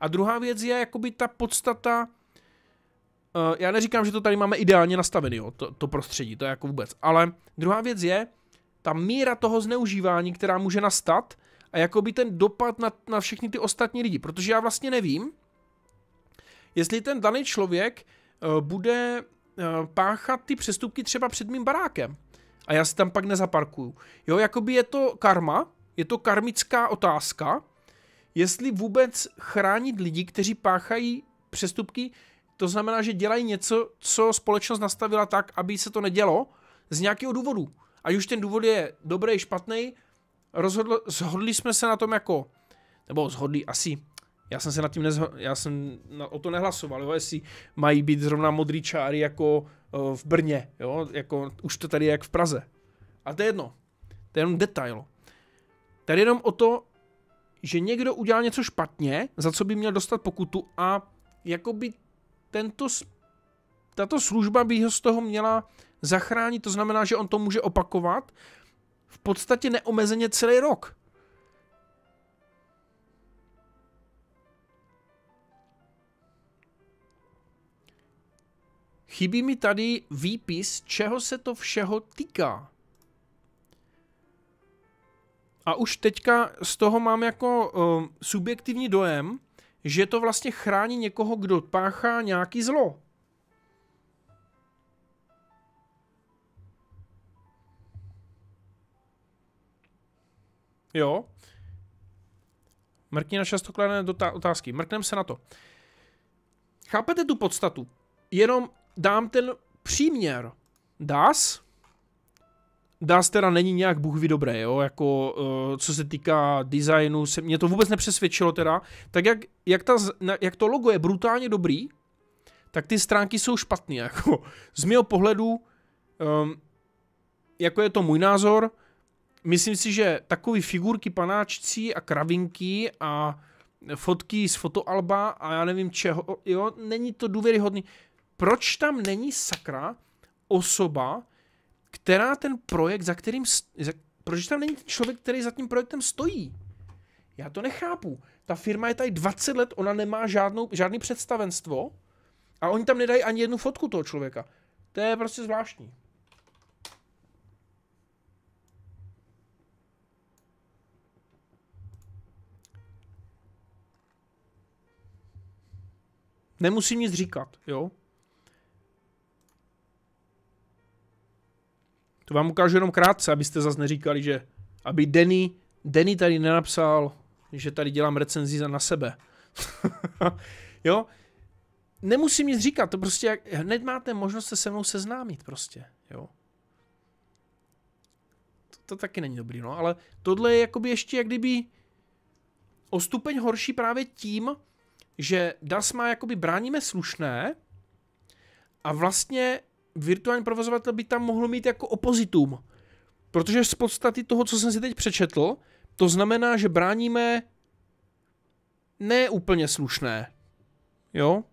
A druhá věc je jakoby ta podstata, eh, já neříkám, že to tady máme ideálně nastavený, to, to prostředí, to je jako vůbec, ale druhá věc je ta míra toho zneužívání, která může nastat a jakoby ten dopad na, na všechny ty ostatní lidi, protože já vlastně nevím, jestli ten daný člověk uh, bude uh, páchat ty přestupky třeba před mým barákem a já si tam pak nezaparkuju. Jo, jakoby je to karma, je to karmická otázka, jestli vůbec chránit lidi, kteří páchají přestupky, to znamená, že dělají něco, co společnost nastavila tak, aby se to nedělo, z nějakého důvodu. Ať už ten důvod je dobrý, špatný, rozhodl, zhodli jsme se na tom jako, nebo zhodli asi, já jsem se na tím nezho, já jsem na, o to nehlasoval, jo, jestli mají být zrovna modrý čáry jako Eh, v Brně, jo, jako už to tady je jak v Praze. A to je jedno, to je jenom detail. Tady jenom o to, že někdo udělal něco špatně, za co by měl dostat pokutu a jakoby tento, tato služba by ho z toho měla zachránit, to znamená, že on to může opakovat v podstatě neomezeně celý rok. Chybí mi tady výpis, čeho se to všeho týká. A už teďka z toho mám jako uh, subjektivní dojem, že to vlastně chrání někoho, kdo páchá nějaký zlo. Jo. Mrkni na často kladené otázky. Mrknem se na to. Chápete tu podstatu? Jenom dám ten příměr. Das. Das teda není nějak bůh dobré, jo, jako uh, co se týká designu, se, mě to vůbec nepřesvědčilo teda, tak jak, jak, ta, jak to logo je brutálně dobrý, tak ty stránky jsou špatné, jako z mého pohledu, um, jako je to můj názor, myslím si, že takové figurky panáčcí a kravinky a fotky z fotoalba a já nevím čeho, jo, není to důvěryhodný proč tam není sakra osoba, která ten projekt, za kterým, za, proč tam není ten člověk, který za tím projektem stojí? Já to nechápu. Ta firma je tady 20 let, ona nemá žádnou, žádný představenstvo a oni tam nedají ani jednu fotku toho člověka. To je prostě zvláštní. Nemusím nic říkat, jo? To vám ukážu jenom krátce, abyste zase neříkali, že aby Denny, Denny tady nenapsal, že tady dělám recenzi za na sebe. jo? Nemusím nic říkat, to prostě jak, hned máte možnost se se mnou seznámit prostě, jo. To, to taky není dobrý, no, ale tohle je jakoby ještě jak kdyby o stupeň horší právě tím, že DAS má jakoby bráníme slušné a vlastně virtuální provozovatel by tam mohl mít jako opozitum. Protože z podstaty toho, co jsem si teď přečetl, to znamená, že bráníme neúplně úplně slušné. Jo?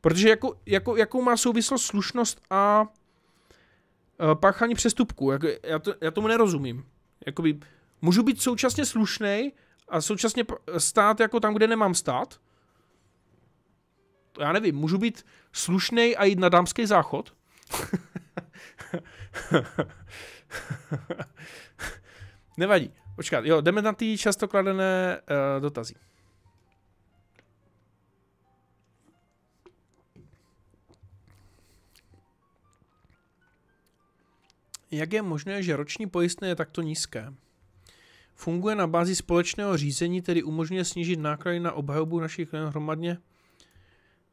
Protože jako, jako, jakou má souvislost slušnost a e, páchání přestupku? Jak, já, to, já tomu nerozumím. Jakoby, můžu být současně slušnej a současně stát jako tam, kde nemám stát? já nevím, můžu být slušný a jít na dámský záchod? Nevadí. Počkat, jo, jdeme na ty často kladené uh, dotazy. Jak je možné, že roční pojistné je takto nízké? Funguje na bázi společného řízení, tedy umožňuje snížit náklady na obhajobu našich klientů hromadně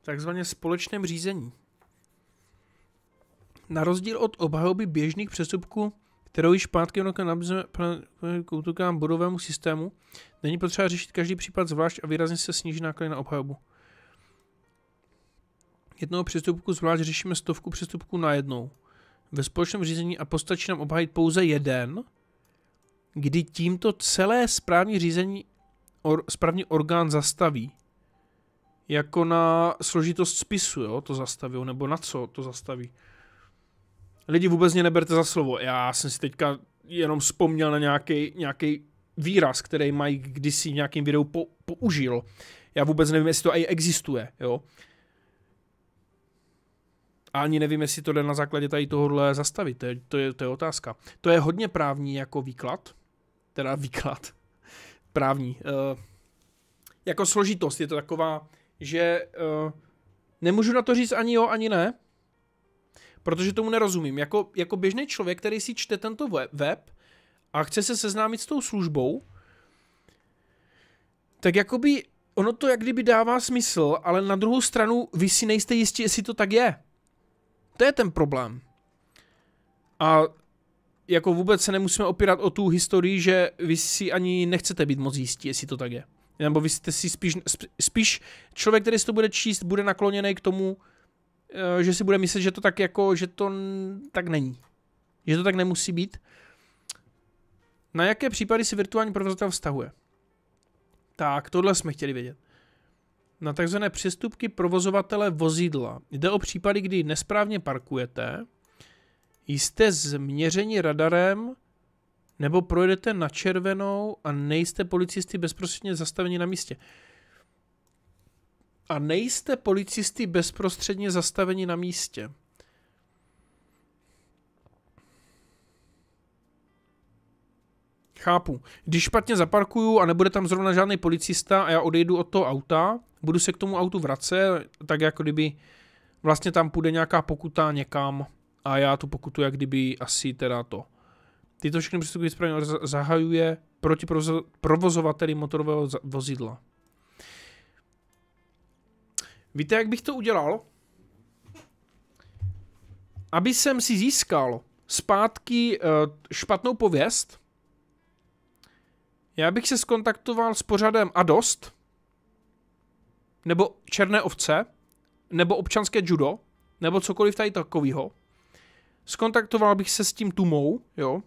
takzvaně společném řízení. Na rozdíl od obhajoby běžných přestupků, kterou již pátky roka nabízíme bodovému systému, není potřeba řešit každý případ zvlášť a výrazně se sníží náklady na obhajobu. Jednoho přestupku zvlášť řešíme stovku přestupků na jednou. Ve společném řízení a postačí nám obhajit pouze jeden, kdy tímto celé správní řízení or, správní orgán zastaví jako na složitost spisu, jo, to zastaví, nebo na co to zastaví. Lidi vůbec mě neberte za slovo, já jsem si teďka jenom vzpomněl na nějaký, nějaký výraz, který Mike kdysi v nějakém videu po, použil. Já vůbec nevím, jestli to i existuje, jo. A ani nevím, jestli to jde na základě tady tohohle zastavit, to je, to je, to je otázka. To je hodně právní jako výklad, teda výklad, právní. Uh, jako složitost, je to taková že uh, nemůžu na to říct ani jo, ani ne, protože tomu nerozumím. Jako, jako běžný člověk, který si čte tento web a chce se seznámit s tou službou, tak jakoby ono to jak kdyby dává smysl, ale na druhou stranu vy si nejste jistí, jestli to tak je. To je ten problém. A jako vůbec se nemusíme opírat o tu historii, že vy si ani nechcete být moc jistí, jestli to tak je. Nebo vy jste si spíš, spíš člověk, který si to bude číst, bude nakloněný k tomu, eh, že si bude myslet, že to tak jako, že to tak není. Že to tak nemusí být. Na jaké případy si virtuální provozovatel vztahuje? Tak, tohle jsme chtěli vědět. Na takzvané přestupky provozovatele vozidla. Jde o případy, kdy nesprávně parkujete, jste změřeni radarem nebo projedete na červenou a nejste policisty bezprostředně zastaveni na místě. A nejste policisty bezprostředně zastaveni na místě. Chápu. Když špatně zaparkuju a nebude tam zrovna žádný policista a já odejdu od toho auta, budu se k tomu autu vracet, tak jako kdyby vlastně tam půjde nějaká pokuta někam a já tu pokutu jak kdyby asi teda to Tyto všechny přestupky zpravně zahajuje proti provozovateli motorového vozidla. Víte, jak bych to udělal? Aby jsem si získal zpátky eh, špatnou pověst, já bych se skontaktoval s pořadem A dost, nebo Černé ovce, nebo občanské judo, nebo cokoliv tady takového. Skontaktoval bych se s tím Tumou, jo,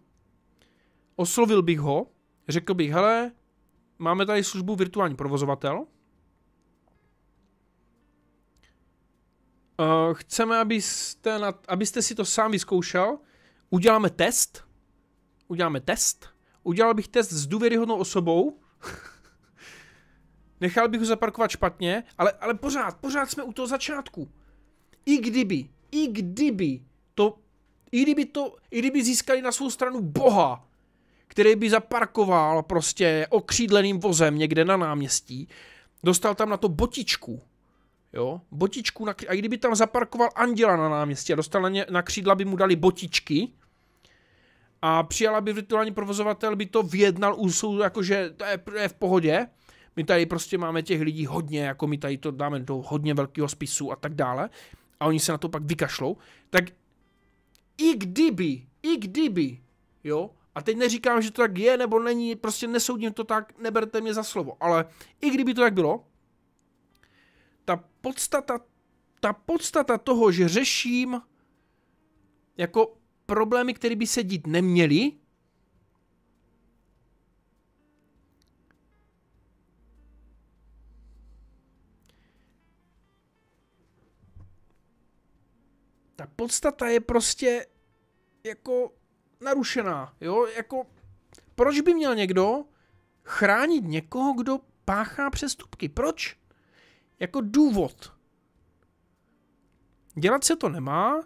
oslovil bych ho, řekl bych, hele, máme tady službu virtuální provozovatel, eh, chceme, abyste, na, abyste si to sám vyzkoušel. Uděláme test. Uděláme test. Udělal bych test s důvěryhodnou osobou. Nechal bych ho zaparkovat špatně, ale, ale pořád, pořád jsme u toho začátku. I kdyby, i kdyby to, i kdyby to, i kdyby získali na svou stranu Boha, který by zaparkoval prostě okřídleným vozem někde na náměstí, dostal tam na to botičku, jo, botičku, na, a kdyby tam zaparkoval anděla na náměstí a dostal na, ně, na křídla, by mu dali botičky, a přijala by virtuální provozovatel, by to vyjednal u soudu, jakože to je, je v pohodě, my tady prostě máme těch lidí hodně, jako my tady to dáme do hodně velkého spisu a tak dále, a oni se na to pak vykašlou, tak i kdyby, i kdyby, jo, a teď neříkám, že to tak je nebo není, prostě nesoudím to tak, neberte mě za slovo. Ale i kdyby to tak bylo, ta podstata, ta podstata toho, že řeším jako problémy, které by se dít neměly, ta podstata je prostě jako narušená, jo, jako proč by měl někdo chránit někoho, kdo páchá přestupky? Proč? Jako důvod. Dělat se to nemá,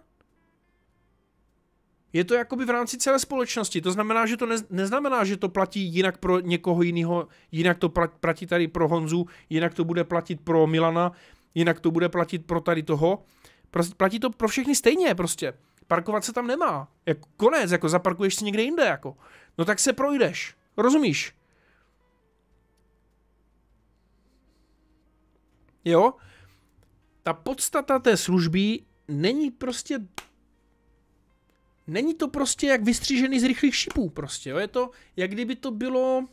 je to jakoby v rámci celé společnosti. To znamená, že to neznamená, že to platí jinak pro někoho jiného, jinak to platí tady pro Honzu, jinak to bude platit pro Milana, jinak to bude platit pro tady toho. Prostě platí to pro všechny stejně prostě. Parkovat se tam nemá. Jako konec, jako zaparkuješ si někde jinde, jako. No tak se projdeš. Rozumíš? Jo? Ta podstata té služby není prostě... Není to prostě jak vystřížený z rychlých šipů prostě, jo? Je to, jak kdyby to bylo...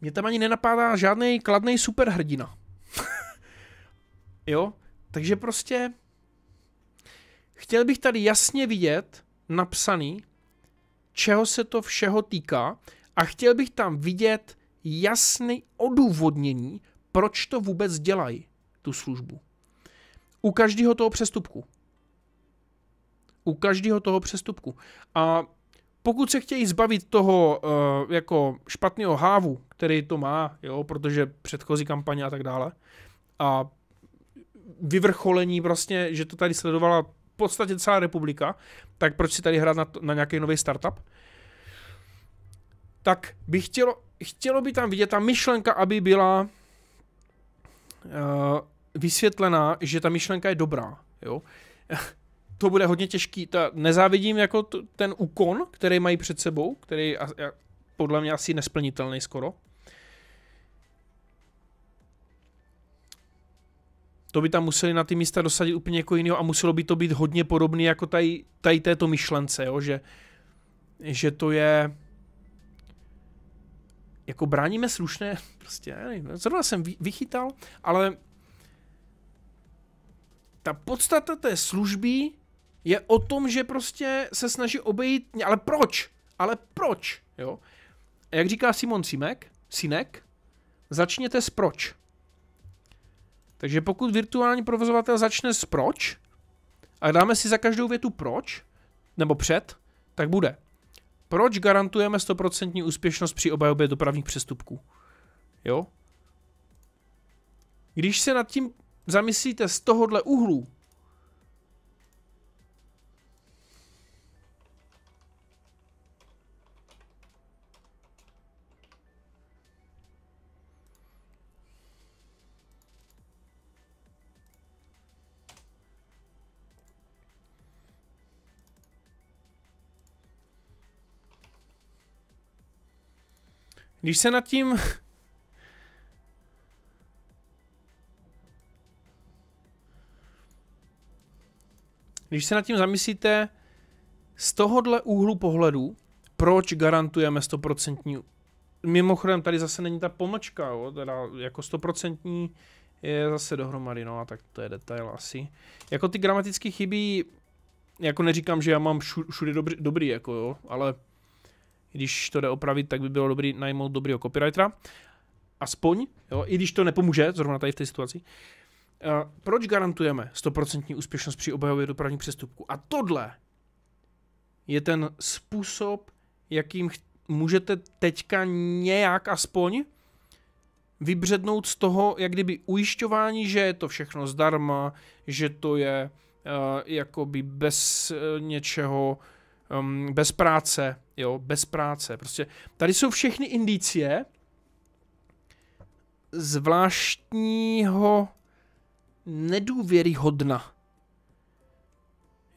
Mě tam ani nenapadá žádný kladný superhrdina. jo? Takže prostě Chtěl bych tady jasně vidět napsaný, čeho se to všeho týká a chtěl bych tam vidět jasný odůvodnění, proč to vůbec dělají, tu službu. U každého toho přestupku. U každého toho přestupku. A pokud se chtějí zbavit toho uh, jako špatného hávu, který to má, jo, protože předchozí kampaně a tak dále, a vyvrcholení prostě, že to tady sledovala podstatě celá republika, tak proč si tady hrát na, na nějaký nový startup? Tak by chtělo, chtělo by tam vidět ta myšlenka, aby byla uh, vysvětlená, že ta myšlenka je dobrá. Jo? to bude hodně těžký. Ta, nezávidím jako t- ten úkon, který mají před sebou, který a, a, podle mě asi nesplnitelný skoro. to by tam museli na ty místa dosadit úplně jako jiného a muselo by to být hodně podobné jako tady, tady této myšlence, jo? Že, že to je jako bráníme slušné, prostě nevím, zrovna jsem vychytal, ale ta podstata té služby je o tom, že prostě se snaží obejít, ale proč? Ale proč? Jo? A jak říká Simon Simek, Sinek, začněte s proč. Takže pokud virtuální provozovatel začne s proč a dáme si za každou větu proč nebo před, tak bude. Proč garantujeme 100% úspěšnost při obajobě dopravních přestupků? Jo? Když se nad tím zamyslíte z tohohle úhlu, Když se nad tím... Když se nad tím zamyslíte z tohohle úhlu pohledu, proč garantujeme 100% mimochodem tady zase není ta pomlčka, jo, teda jako 100% je zase dohromady, no a tak to je detail asi. Jako ty gramatické chyby, jako neříkám, že já mám všude dobrý, dobrý jako jo, ale když to jde opravit, tak by bylo dobrý najmout dobrýho copywritera. Aspoň, jo, i když to nepomůže, zrovna tady v té situaci. Eh, proč garantujeme 100% úspěšnost při obhajově dopravní přestupku? A tohle je ten způsob, jakým můžete teďka nějak aspoň vybřednout z toho, jak kdyby ujišťování, že je to všechno zdarma, že to je uh, jakoby bez uh, něčeho um, bez práce, jo, bez práce. Prostě tady jsou všechny indicie zvláštního nedůvěryhodna.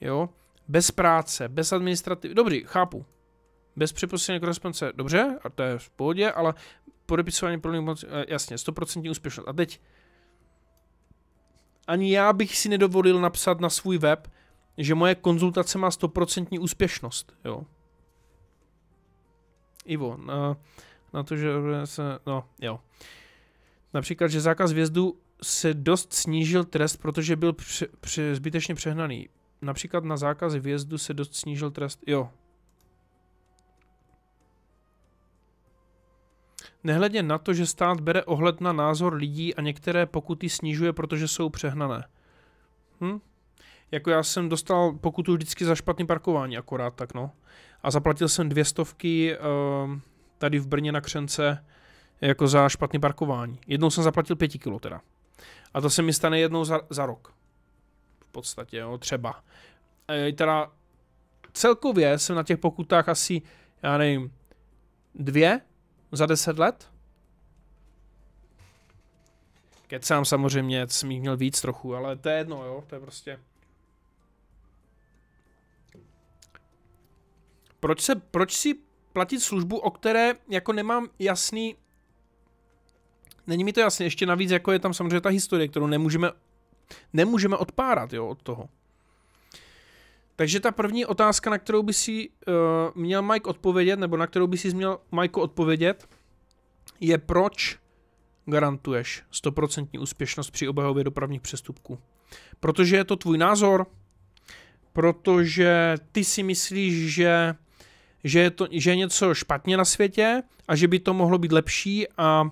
Jo, bez práce, bez administrativy, dobrý, chápu. Bez připustení korespondence, dobře, a to je v pohodě, ale podepisování ně moc, eh, jasně, 100% úspěšnost. A teď, ani já bych si nedovolil napsat na svůj web, že moje konzultace má 100% úspěšnost, jo. Ivo, na, na to, že se, no, jo. Například, že zákaz vjezdu se dost snížil trest, protože byl pře, pře, zbytečně přehnaný. Například na zákaz vjezdu se dost snížil trest, jo. Nehledě na to, že stát bere ohled na názor lidí a některé pokuty snižuje, protože jsou přehnané. Hm? Jako já jsem dostal pokutu vždycky za špatný parkování, akorát tak, no. A zaplatil jsem dvě stovky uh, tady v Brně na Křence jako za špatný parkování. Jednou jsem zaplatil pěti kilo teda. A to se mi stane jednou za, za rok. V podstatě, jo, třeba. E, teda celkově jsem na těch pokutách asi, já nevím, dvě za deset let. Kecám samozřejmě, jsem jich měl víc trochu, ale to je jedno, jo, to je prostě... Proč, se, proč si platit službu, o které jako nemám jasný... Není mi to jasné, ještě navíc jako je tam samozřejmě ta historie, kterou nemůžeme, nemůžeme odpárat jo, od toho. Takže ta první otázka, na kterou by si uh, měl Mike odpovědět, nebo na kterou by si měl Mike odpovědět, je proč garantuješ 100% úspěšnost při obhajobě dopravních přestupků. Protože je to tvůj názor, protože ty si myslíš, že že je, to, že je něco špatně na světě a že by to mohlo být lepší a uh,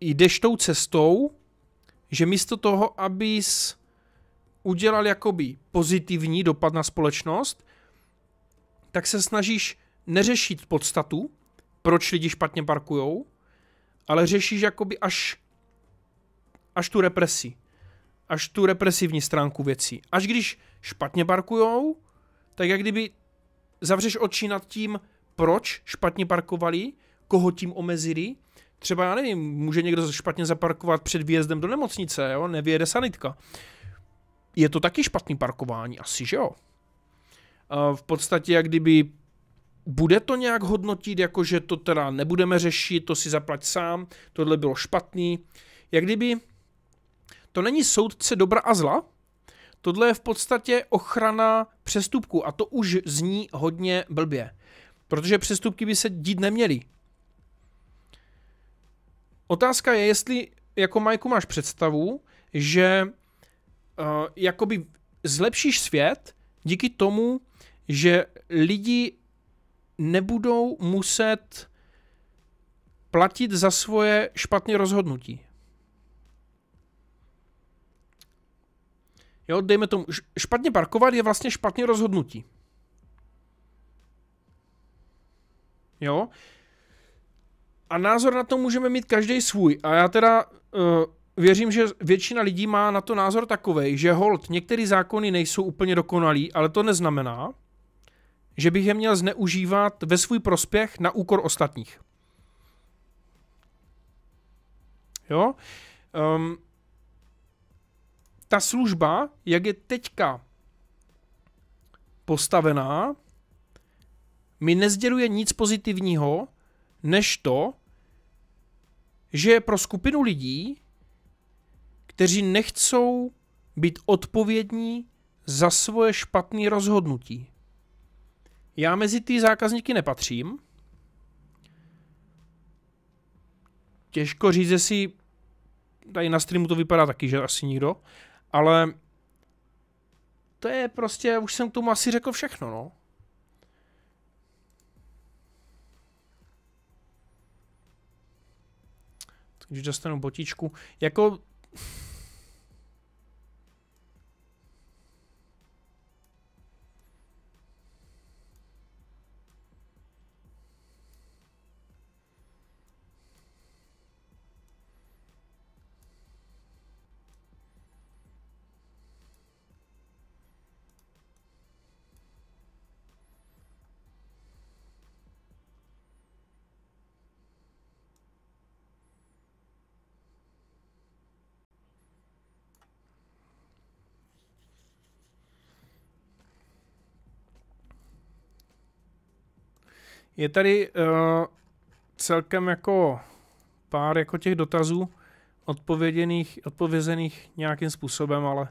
jdeš tou cestou, že místo toho, abys udělal jakoby pozitivní dopad na společnost, tak se snažíš neřešit podstatu, proč lidi špatně parkujou, ale řešíš jakoby až, až tu represi, až tu represivní stránku věcí. Až když špatně parkujou, tak jak kdyby zavřeš oči nad tím, proč špatně parkovali, koho tím omezili. Třeba, já nevím, může někdo špatně zaparkovat před výjezdem do nemocnice, jo? nevěde sanitka. Je to taky špatný parkování, asi, že jo? A v podstatě, jak kdyby bude to nějak hodnotit, jako že to teda nebudeme řešit, to si zaplať sám, tohle bylo špatný. Jak kdyby to není soudce dobra a zla, Tohle je v podstatě ochrana přestupku a to už zní hodně blbě, protože přestupky by se dít neměly. Otázka je, jestli jako Majku máš představu, že uh, jakoby zlepšíš svět díky tomu, že lidi nebudou muset platit za svoje špatné rozhodnutí. Jo, dejme tomu, špatně parkovat je vlastně špatně rozhodnutí. Jo? A názor na to můžeme mít každý svůj. A já teda uh, věřím, že většina lidí má na to názor takový, že hold, některé zákony nejsou úplně dokonalý, ale to neznamená, že bych je měl zneužívat ve svůj prospěch na úkor ostatních. Jo? Um, ta služba, jak je teďka postavená, mi nezděluje nic pozitivního, než to, že je pro skupinu lidí, kteří nechcou být odpovědní za svoje špatné rozhodnutí. Já mezi ty zákazníky nepatřím. Těžko říct, si tady na streamu to vypadá taky, že asi nikdo. Ale to je prostě, už jsem k tomu asi řekl všechno, no. Takže dostanu botičku, jako Je tady uh, celkem jako pár jako těch dotazů odpověděných, odpovězených nějakým způsobem, ale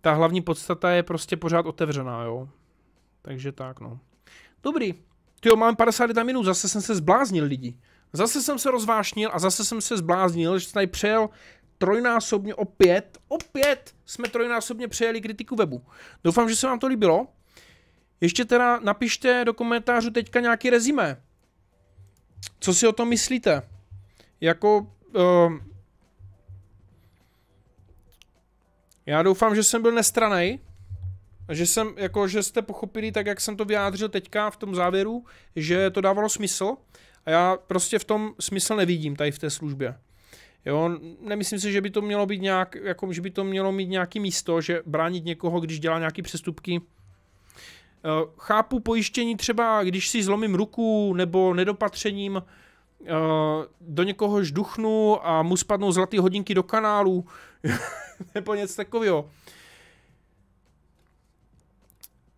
ta hlavní podstata je prostě pořád otevřená, jo. Takže tak, no. Dobrý. Ty jo, mám 51 minut, zase jsem se zbláznil lidi. Zase jsem se rozvášnil a zase jsem se zbláznil, že jsem tady přejel trojnásobně opět, opět jsme trojnásobně přejeli kritiku webu. Doufám, že se vám to líbilo. Ještě teda napište do komentářů teďka nějaký rezime. Co si o tom myslíte? Jako... Uh, já doufám, že jsem byl nestranej. Že jsem, jako, že jste pochopili tak, jak jsem to vyjádřil teďka v tom závěru, že to dávalo smysl. A já prostě v tom smysl nevidím tady v té službě. Jo, nemyslím si, že by to mělo být nějak, jako, že by to mělo mít nějaký místo, že bránit někoho, když dělá nějaký přestupky, Eh, chápu pojištění třeba, když si zlomím ruku nebo nedopatřením eh, do někoho žduchnu a mu spadnou zlatý hodinky do kanálu nebo něco takového.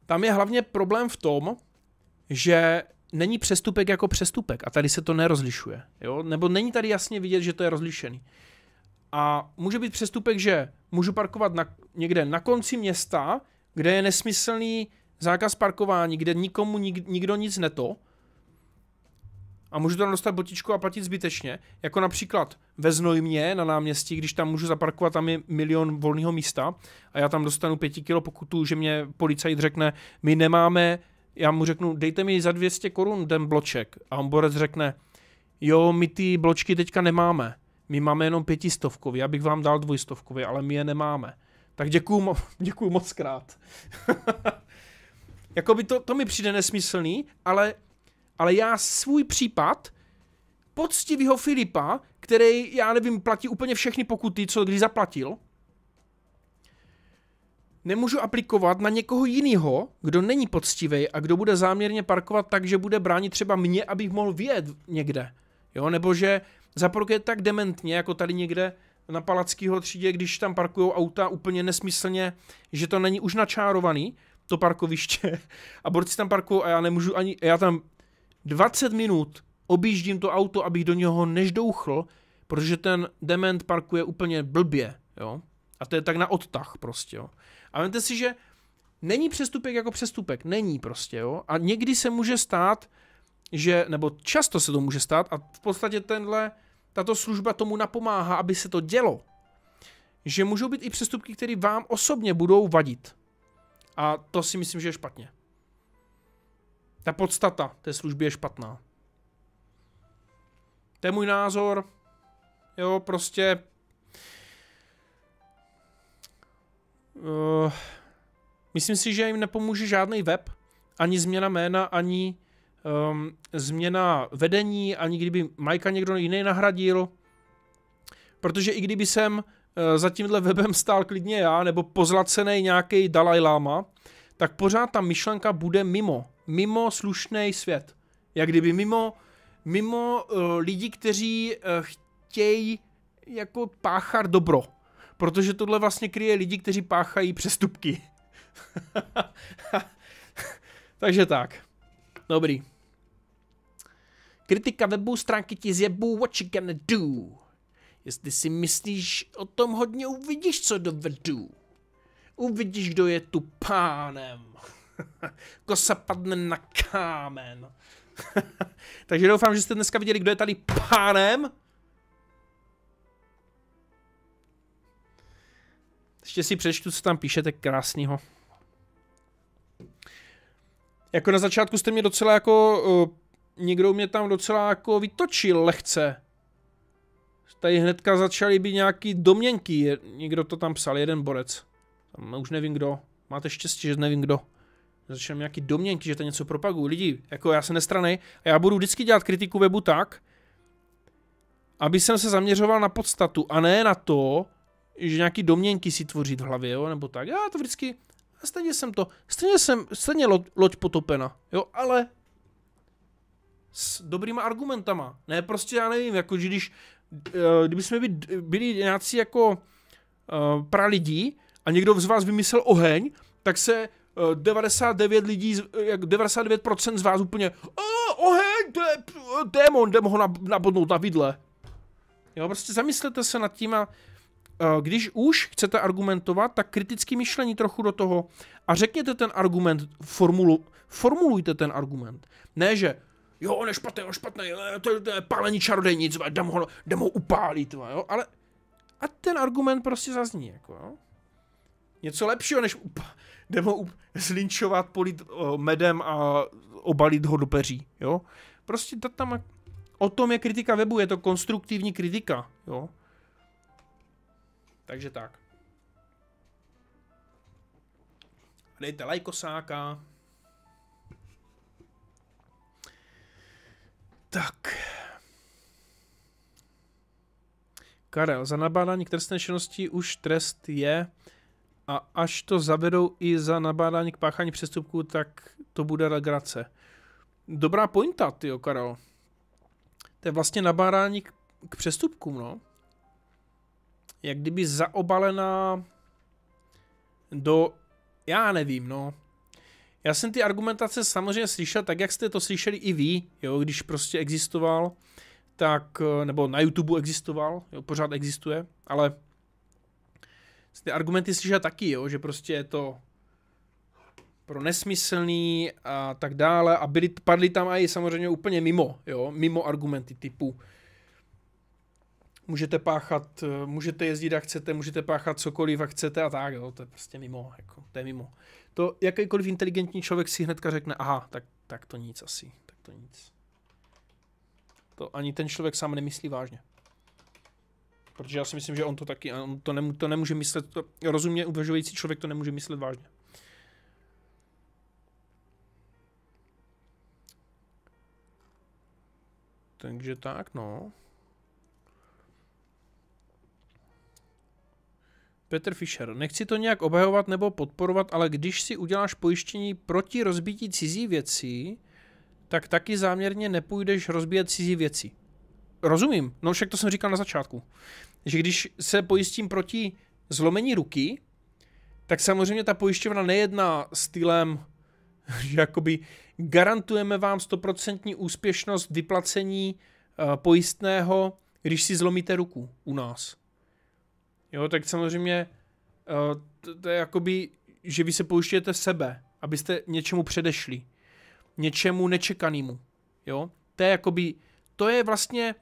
Tam je hlavně problém v tom, že není přestupek jako přestupek a tady se to nerozlišuje. Jo? Nebo není tady jasně vidět, že to je rozlišený. A může být přestupek, že můžu parkovat na, někde na konci města, kde je nesmyslný zákaz parkování, kde nikomu nik, nikdo nic neto a můžu tam dostat botičku a platit zbytečně, jako například ve Znojmě na náměstí, když tam můžu zaparkovat, tam je milion volného místa a já tam dostanu pěti kilo pokutu, že mě policajt řekne, my nemáme, já mu řeknu, dejte mi za 200 korun ten bloček a on borec řekne, jo, my ty bločky teďka nemáme, my máme jenom pětistovkový, já bych vám dal dvojstovkový, ale my je nemáme. Tak děkuju, děkuju moc krát. Jakoby to, to mi přijde nesmyslný, ale, ale já svůj případ poctivýho Filipa, který, já nevím, platí úplně všechny pokuty, co když zaplatil, nemůžu aplikovat na někoho jiného, kdo není poctivý a kdo bude záměrně parkovat tak, že bude bránit třeba mě, abych mohl vyjet někde. Jo, nebo že zaparkuje tak dementně, jako tady někde na Palackého třídě, když tam parkují auta úplně nesmyslně, že to není už načárovaný, to parkoviště a borci tam parkují a já nemůžu ani, já tam 20 minut objíždím to auto, abych do něho neždouchl, protože ten dement parkuje úplně blbě, jo. A to je tak na odtah prostě, jo. A vemte si, že není přestupek jako přestupek, není prostě, jo. A někdy se může stát, že, nebo často se to může stát a v podstatě tenhle, tato služba tomu napomáhá, aby se to dělo. Že můžou být i přestupky, které vám osobně budou vadit. A to si myslím, že je špatně. Ta podstata té služby je špatná. To je můj názor. Jo, prostě... Uh, myslím si, že jim nepomůže žádný web, ani změna jména, ani um, změna vedení, ani kdyby Majka někdo jiný nahradil. Protože i kdyby jsem Eh, za tímhle webem stál klidně já, nebo pozlacený nějaký Dalai Lama, tak pořád ta myšlenka bude mimo. Mimo slušný svět. Jak kdyby mimo, mimo uh, lidi, kteří uh, chtějí jako páchat dobro. Protože tohle vlastně kryje lidi, kteří páchají přestupky. Takže tak. Dobrý. Kritika webu stránky ti zjebu, what you gonna do? Jestli si myslíš o tom hodně, uvidíš, co dovedu. Uvidíš, kdo je tu pánem. Kosa padne na kámen. Takže doufám, že jste dneska viděli, kdo je tady pánem. Ještě si přečtu, co tam píšete krásného. Jako na začátku jste mě docela jako... Uh, někdo mě tam docela jako vytočil lehce tady hnedka začaly být nějaký domněnky, někdo to tam psal, jeden borec. Tam už nevím kdo, máte štěstí, že nevím kdo. Začneme nějaký domněnky, že to něco propaguju. Lidi, jako já se nestranej a já budu vždycky dělat kritiku webu tak, aby jsem se zaměřoval na podstatu a ne na to, že nějaký domněnky si tvořit v hlavě, jo, nebo tak. Já to vždycky, a stejně jsem to, stejně jsem, stejně loď, loď potopena, jo, ale s dobrýma argumentama. Ne, prostě já nevím, jako když Eh, kdyby jsme by, byli nějací jako uh, eh, pralidí a někdo z vás vymyslel oheň, tak se uh, eh, 99 lidí, jak 99% z vás úplně oh, oheň, to je démon, jde ho nabodnout na vidle. Jo, prostě zamyslete se nad tím a když už chcete argumentovat, tak kriticky myšlení trochu do toho a řekněte ten argument, formulu, formulujte ten argument. Ne, že jo, on je špatný, on je špatný, eh, to je, to je pálení čarodejnic, dám ho, dám ho upálit, jo, ale a ten argument prostě zazní, jako jo. Něco lepšího, než up, jdem ho up, zlinčovat, polit uh, medem a obalit ho do peří, jo. Prostě dat tam, o tom je kritika webu, je to konstruktivní kritika, jo. Takže tak. Dejte lajkosáka. Like Tak. Karel, za nabádání k trestné činnosti už trest je a až to zavedou i za nabádání k páchání přestupků, tak to bude legrace. Dobrá pointa, ty Karel. To je vlastně nabádání k, k přestupkům, no. Jak kdyby zaobalená do, já nevím, no, já jsem ty argumentace samozřejmě slyšel tak, jak jste to slyšeli i vy, jo, když prostě existoval, tak, eh, nebo na YouTube existoval, jo, pořád existuje, ale ty argumenty slyšel taky, jo, že prostě je to pro nesmyslný a tak dále a byli, padli tam i samozřejmě úplně mimo, jo, mimo argumenty typu můžete páchat, eh, můžete jezdit jak chcete, můžete páchat cokoliv jak chcete a tak, jo, to je prostě mimo, jako, to je mimo to jakýkoliv inteligentní člověk si hnedka řekne, aha, tak, tak to nic asi, tak to nic. To ani ten člověk sám nemyslí vážně. Protože já si myslím, že on to taky, on to, nemů, to nemůže myslet, to, rozumně uvažující člověk to nemůže myslet vážně. Takže tak, no. Petr Fischer. Nechci to nějak obhajovat nebo podporovat, ale když si uděláš pojištění proti rozbití cizí věcí, tak taky záměrně nepůjdeš rozbíjet cizí věci. Rozumím, no však to jsem říkal na začátku. Že když se pojistím proti zlomení ruky, tak samozřejmě ta pojišťovna nejedná stylem, že jakoby garantujeme vám 100% úspěšnost vyplacení eh, pojistného, když si zlomíte ruku u nás jo, tak samozřejmě eh, to, to je jakoby, že vy se pouštějete sebe, abyste něčemu předešli, něčemu nečekanému, jo, to je jakoby, to je vlastně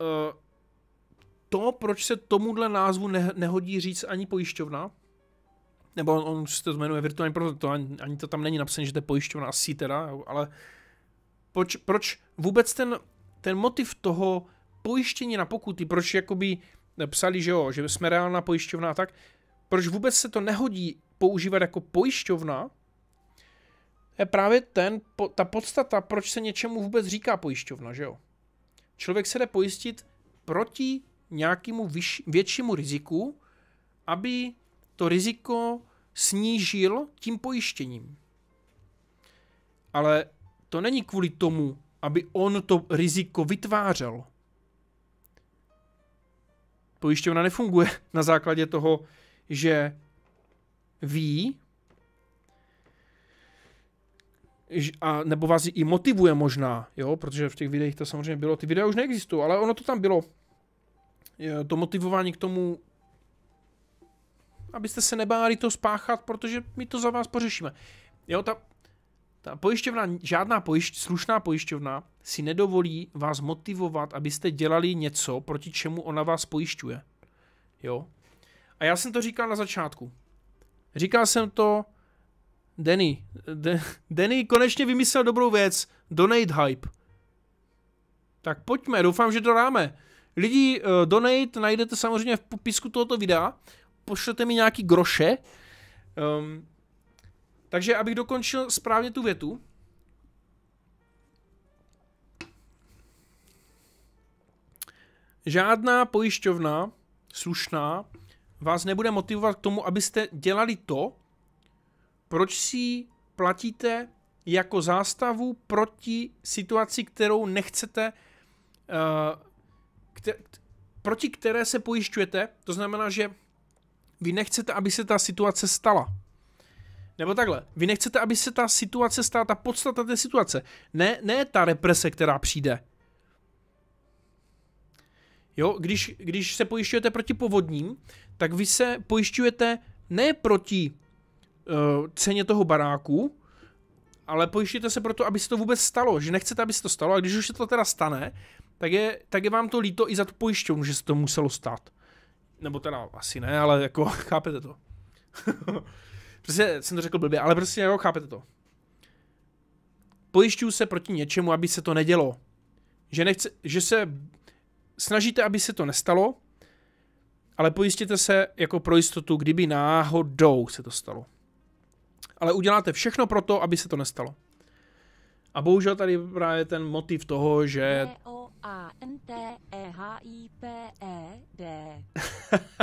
eh, to, proč se tomuhle názvu ne, nehodí říct ani pojišťovna, nebo on, on se to jmenuje virtuální proto, to ani, ani to tam není napsané, že to je pojišťovna asi teda, ale proč, proč vůbec ten, ten motiv toho pojištění na pokuty, proč jakoby psali, že jo, že jsme reálná pojišťovna a tak, proč vůbec se to nehodí používat jako pojišťovna, je právě ten, po, ta podstata, proč se něčemu vůbec říká pojišťovna, že jo. Člověk se jde pojistit proti nějakému vyš, většímu riziku, aby to riziko snížil tím pojištěním. Ale to není kvůli tomu, aby on to riziko vytvářel pojišťovna nefunguje na základě toho, že ví, a nebo vás i motivuje možná, jo, protože v těch videích to samozřejmě bylo, ty videa už neexistují, ale ono to tam bylo. To motivování k tomu, abyste se nebáli to spáchat, protože my to za vás pořešíme. Jo, ta ta pojišťovna, žádná pojišť, slušná pojišťovna si nedovolí vás motivovat, abyste dělali něco, proti čemu ona vás pojišťuje. Jo? A já jsem to říkal na začátku. Říkal jsem to Denny. Denny konečně vymyslel dobrou věc. Donate hype. Tak pojďme, doufám, že to dáme. Lidi, uh, donate najdete samozřejmě v popisku tohoto videa. Pošlete mi nějaký groše. Um, takže abych dokončil správně tu větu. Žádná pojišťovna slušná vás nebude motivovat k tomu, abyste dělali to, proč si platíte jako zástavu proti situaci, kterou nechcete, eh, kter, proti které se pojišťujete. To znamená, že vy nechcete, aby se ta situace stala. Nebo takhle, vy nechcete, aby se ta situace stala, ta podstata té situace, ne, ne ta represe, která přijde. Jo, když, když se pojišťujete proti povodním, tak vy se pojišťujete ne proti uh, ceně toho baráku, ale pojišťujete se proto, aby se to vůbec stalo, že nechcete, aby se to stalo a když už se to teda stane, tak je, tak je vám to líto i za tu pojišťovnu, že se to muselo stát. Nebo teda asi ne, ale jako chápete to. Prostě jsem to řekl blbě, ale prostě jako chápete to. Pojišťuju se proti něčemu, aby se to nedělo. Že, nechce, že se snažíte, aby se to nestalo, ale pojistěte se jako pro jistotu, kdyby náhodou se to stalo. Ale uděláte všechno pro to, aby se to nestalo. A bohužel tady právě ten motiv toho, že... A N T E H I P E D.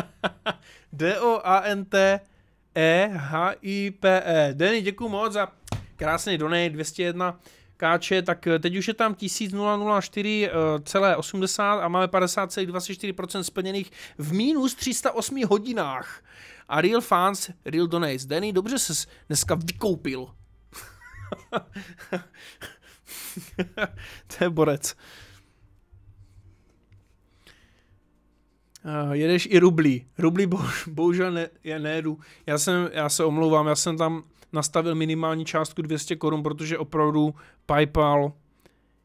D O A N T e h i p e Denny, děkuji moc za krásný donate 201 káče, tak eh, teď už je tam 1004,80 eh, a máme 50,24% splněných v minus 308 hodinách. A real fans, real donates. Danny, dobře se dneska vykoupil. to je borec. Uh, jedeš i rublí. Rublí bo, bohužel ne, je nejedu. Já, jsem, já se omlouvám, já jsem tam nastavil minimální částku 200 korun, protože opravdu PayPal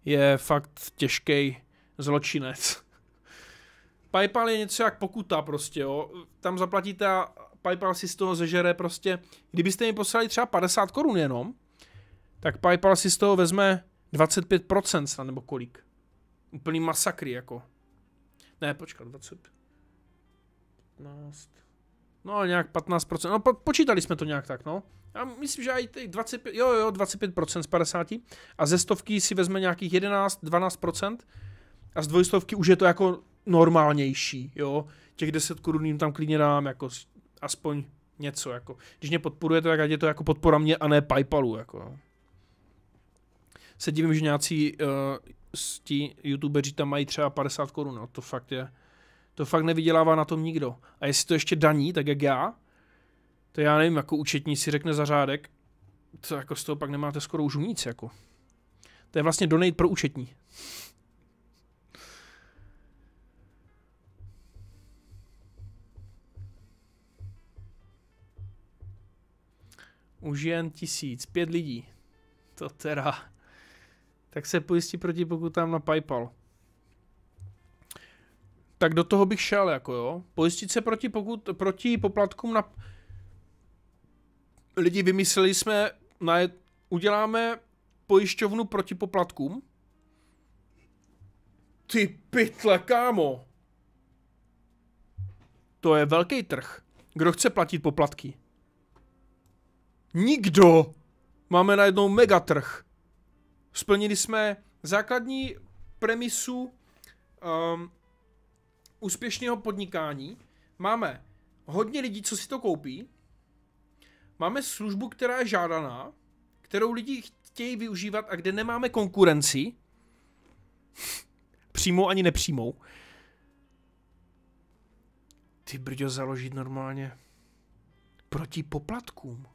je fakt těžký zločinec. PayPal je něco jak pokuta prostě, jo. Tam zaplatíte a PayPal si z toho zežere prostě. Kdybyste mi poslali třeba 50 korun jenom, tak PayPal si z toho vezme 25% nebo kolik. Úplný masakry jako. Ne, počkat, 25. 15. No, nějak 15%. No, po, počítali jsme to nějak tak, no. Já myslím, že i ty 25, jo, jo, 25% z 50. A ze stovky si vezme nějakých 11, 12%. A z dvojstovky už je to jako normálnější, jo. Těch 10 korun jim tam klidně dám, jako aspoň něco, jako. Když mě podporujete, tak ať je to jako podpora mě a ne Paypalu, jako. Se divím, že nějací uh, ti youtubeři tam mají třeba 50 korun, no to fakt je to fakt nevydělává na tom nikdo. A jestli to ještě daní, tak jak já, to já nevím, jako účetní si řekne zařádek, to jako z toho pak nemáte skoro už nic, jako. To je vlastně donate pro účetní. Už jen tisíc, pět lidí. To teda. Tak se pojistí proti pokutám na Paypal tak do toho bych šel, jako jo. Pojistit se proti, pokud, proti poplatkům na... Lidi vymysleli jsme, na, uděláme pojišťovnu proti poplatkům. Ty pytle, kámo. To je velký trh. Kdo chce platit poplatky? Nikdo! Máme najednou megatrh. Splnili jsme základní premisu um, úspěšného podnikání, máme hodně lidí, co si to koupí, máme službu, která je žádaná, kterou lidi chtějí využívat a kde nemáme konkurenci, přímou ani nepřímou. Ty brďo založit normálně proti poplatkům.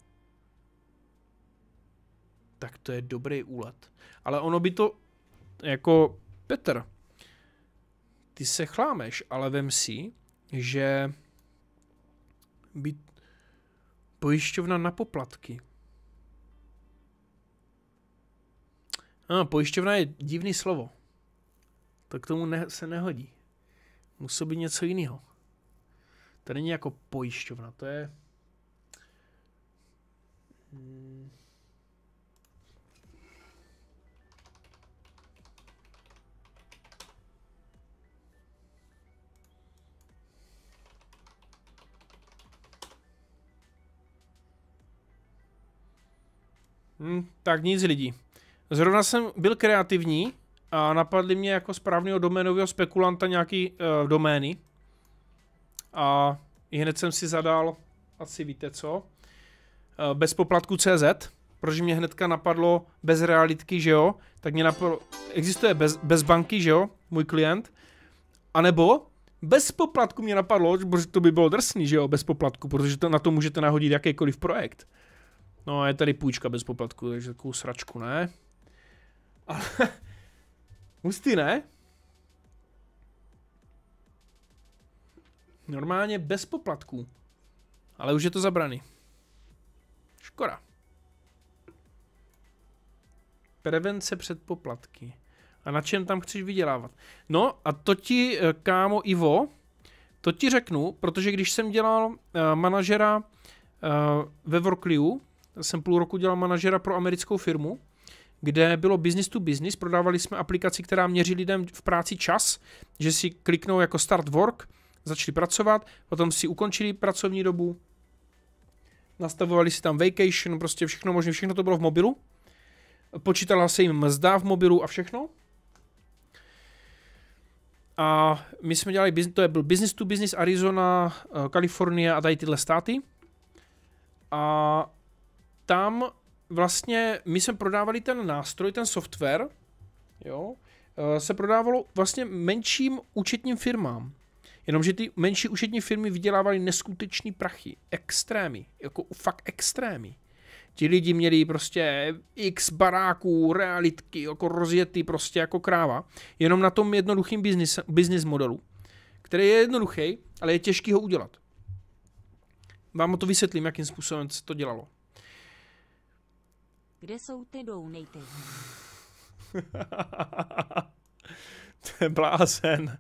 Tak to je dobrý úlet. Ale ono by to jako Petr, ty se chlámeš, ale vem si, že by pojišťovna na poplatky. A, no, ah, pojišťovna je divný slovo. To k tomu ne, se nehodí. Musí být něco jiného. To není jako pojišťovna, to je... Hmm. Hm, tak nic lidí. Zrovna jsem byl kreativní a napadly mě jako správného doménového spekulanta nějaký uh, domény. A hned jsem si zadal, asi víte co, uh, bez poplatku CZ, protože mě hnedka napadlo bez realitky, že jo, tak mě napadlo, existuje bez, bez banky, že jo, můj klient, a nebo bez poplatku mě napadlo, protože to by bylo drsný, že jo, bez poplatku, protože to, na to můžete nahodit jakýkoliv projekt. No, je tady půjčka bez poplatku, takže takovou sračku, ne? Ale... Hustý, ne? Normálně bez poplatků. Ale už je to zabrany. Škoda. Prevence před poplatky. A na čem tam chceš vydělávat? No a to ti, eh, kámo Ivo, to ti řeknu, protože když jsem dělal uh, manažera uh, ve Workliu, jsem půl roku dělal manažera pro americkou firmu, kde bylo business to business, prodávali jsme aplikaci, která měří lidem v práci čas, že si kliknou jako start work, začali pracovat, potom si ukončili pracovní dobu, nastavovali si tam vacation, prostě všechno možné, všechno to bylo v mobilu, počítala se jim mzda v mobilu a všechno. A my jsme dělali, to je byl business to business Arizona, eh, Kalifornie a tady tyhle státy. A tam vlastně my jsme prodávali ten nástroj, ten software, jo, eh, se prodávalo vlastně menším účetním firmám. Jenomže ty menší účetní firmy vydělávaly neskutečný prachy, extrémy, jako fakt extrémy. Ti lidi měli prostě x baráků, realitky, jako rozjetý prostě jako kráva, jenom na tom jednoduchým business, business modelu, který je jednoduchý, ale je těžký ho udělat. Vám to vysvětlím, jakým způsobem se to dělalo. Kde jsou ty donaty? to je blázen.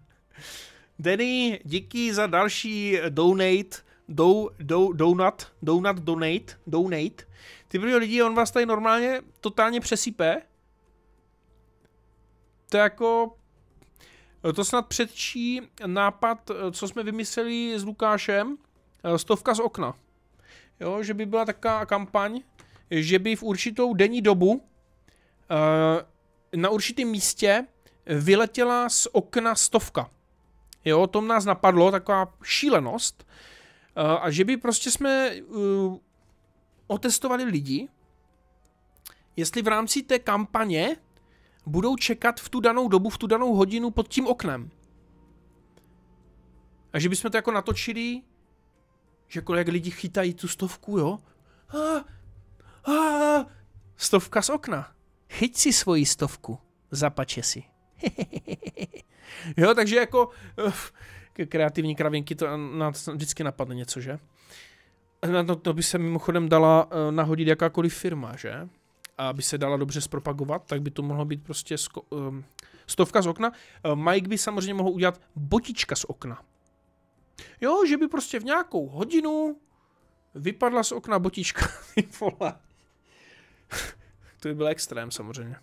Denny, díky za další donate. Do, do, donut, donut, donate, donate. Ty první lidi, on vás tady normálně totálně přesype. To je jako... To snad předčí nápad, co jsme vymysleli s Lukášem, stovka z okna. Jo, že by byla taková kampaň, že by v určitou denní dobu eh, na určitém místě vyletěla z okna stovka. Jo, to nás napadlo, taková šílenost. Eh, a že by prostě jsme eh, otestovali lidi, jestli v rámci té kampaně budou čekat v tu danou dobu, v tu danou hodinu pod tím oknem. A že bychom to jako natočili, že kolik jako lidi chytají tu stovku, jo? A, Aaaa, stovka z okna. Chyť si svoji stovku, zapače si. jo, takže jako eh, kreativní kravinky, to na, vždycky napadne něco, že? Na to, to by se mimochodem dala eh, nahodit jakákoliv firma, že? A aby se dala dobře zpropagovat, tak by to mohlo být prostě ehm, stovka z okna. Eh, Mike by samozřejmě mohl udělat botička z okna. Jo, že by prostě v nějakou hodinu vypadla z okna botička, ty vole. to by byl extrém samozřejmě.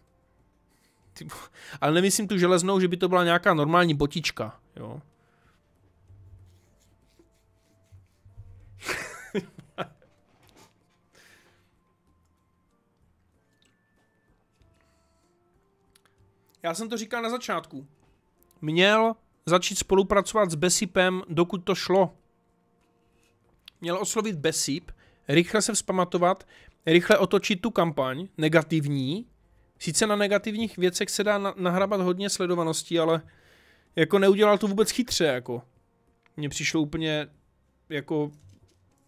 Typu, Ale nemyslím tu železnou, že by to byla nějaká normální botička, jo. Já jsem to říkal na začátku. Měl začít spolupracovat s Besipem, dokud to šlo. Měl oslovit Besip, rychle se vzpamatovat, rychle otočit tu kampaň, negativní. Sice na negativních věcech se dá nahrabat hodně sledovanosti, ale jako neudělal to vůbec chytře, jako. Mně přišlo úplně jako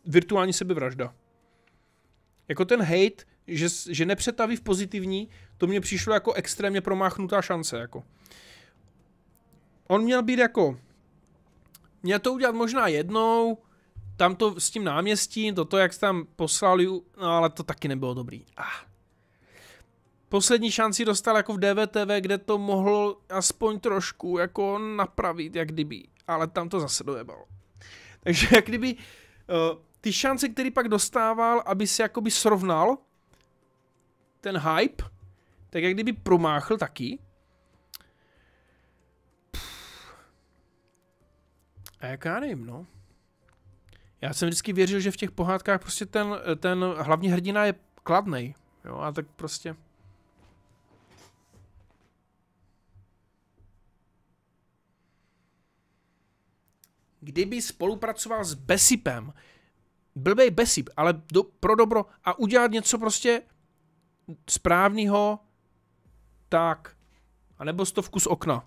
virtuální sebevražda. Jako ten hate, že, že nepřetaví v pozitivní, to mně přišlo jako extrémně promáchnutá šance, jako. On měl být jako... Měl to udělat možná jednou, tam to s tím náměstím, toto jak tam poslali, no ale to taky nebylo dobrý. Ah. Poslední šanci dostal jako v DVTV, kde to mohlo aspoň trošku jako napravit, jak kdyby, ale tam to zase dojebalo. Takže jak kdyby eh, ty šance, které pak dostával, aby se jakoby srovnal ten hype, tak jak kdyby promáchl taky. Pff. A jak já nevím, no. Já jsem vždycky věřil, že v těch pohádkách prostě ten, ten hlavní hrdina je kladný, Jo, a tak prostě... Kdyby spolupracoval s Besipem, blbej Besip, ale do, pro dobro a udělat něco prostě správného, tak. A nebo stovku z okna.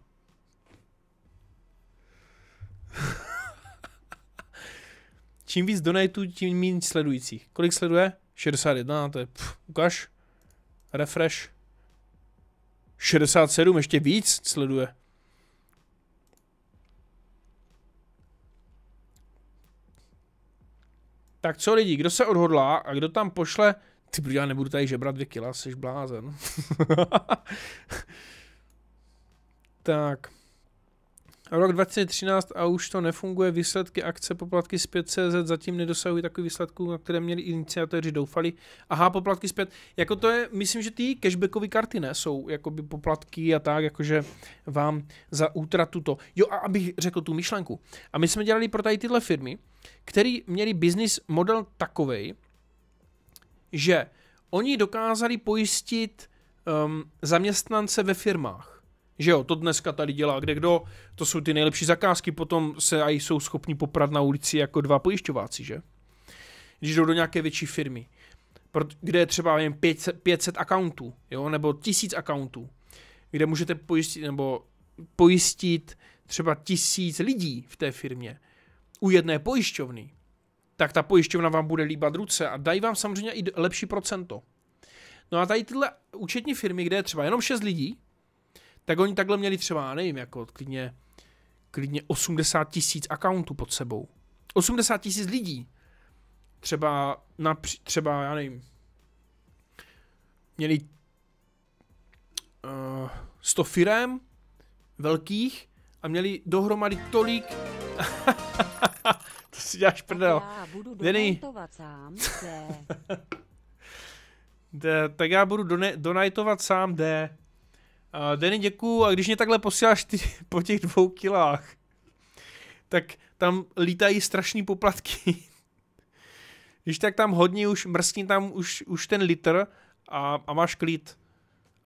Čím víc donatů, tím méně sledujících. Kolik sleduje? 61, to je, pff, ukaž. Refresh. 67, ještě víc sleduje. Tak co lidi, kdo se odhodlá a kdo tam pošle, ty já nebudu tady žebrat dvě kila, jsi blázen. tak. Rok 2013 a už to nefunguje, výsledky akce poplatky zpět CZ zatím nedosahují takových výsledků, na které měli iniciátoři doufali. Aha, poplatky zpět, jako to je, myslím, že ty cashbackové karty ne, jsou jakoby poplatky a tak, jakože vám za útratu to. Jo a abych řekl tu myšlenku. A my jsme dělali pro tady tyhle firmy, který měli business model takovej, že oni dokázali pojistit um, zaměstnance ve firmách že jo, to dneska tady dělá kde kdo, to jsou ty nejlepší zakázky, potom se aj jsou schopni poprat na ulici jako dva pojišťováci, že? Když jdou do nějaké větší firmy, kde je třeba jen 500, accountů, jo, nebo 1000 accountů, kde můžete pojistit, nebo pojistit třeba tisíc lidí v té firmě u jedné pojišťovny, tak ta pojišťovna vám bude líbat ruce a dají vám samozřejmě i lepší procento. No a tady tyhle účetní firmy, kde je třeba jenom 6 lidí, tak oni takhle měli třeba, nevím, jako klidně, klidně 80 tisíc accountů pod sebou. 80 tisíc lidí. Třeba, na, třeba, já nevím, měli uh, eh, 100 firem velkých a měli dohromady tolik... to si děláš prdel. Denny. tak já budu donajtovat sám D. Uh, Denny, děkuju. A když mě takhle posíláš ty, po těch dvou kilách, tak tam lítají strašné poplatky. když tak tam hodně už, mrskni tam už, už ten litr a, a máš klid.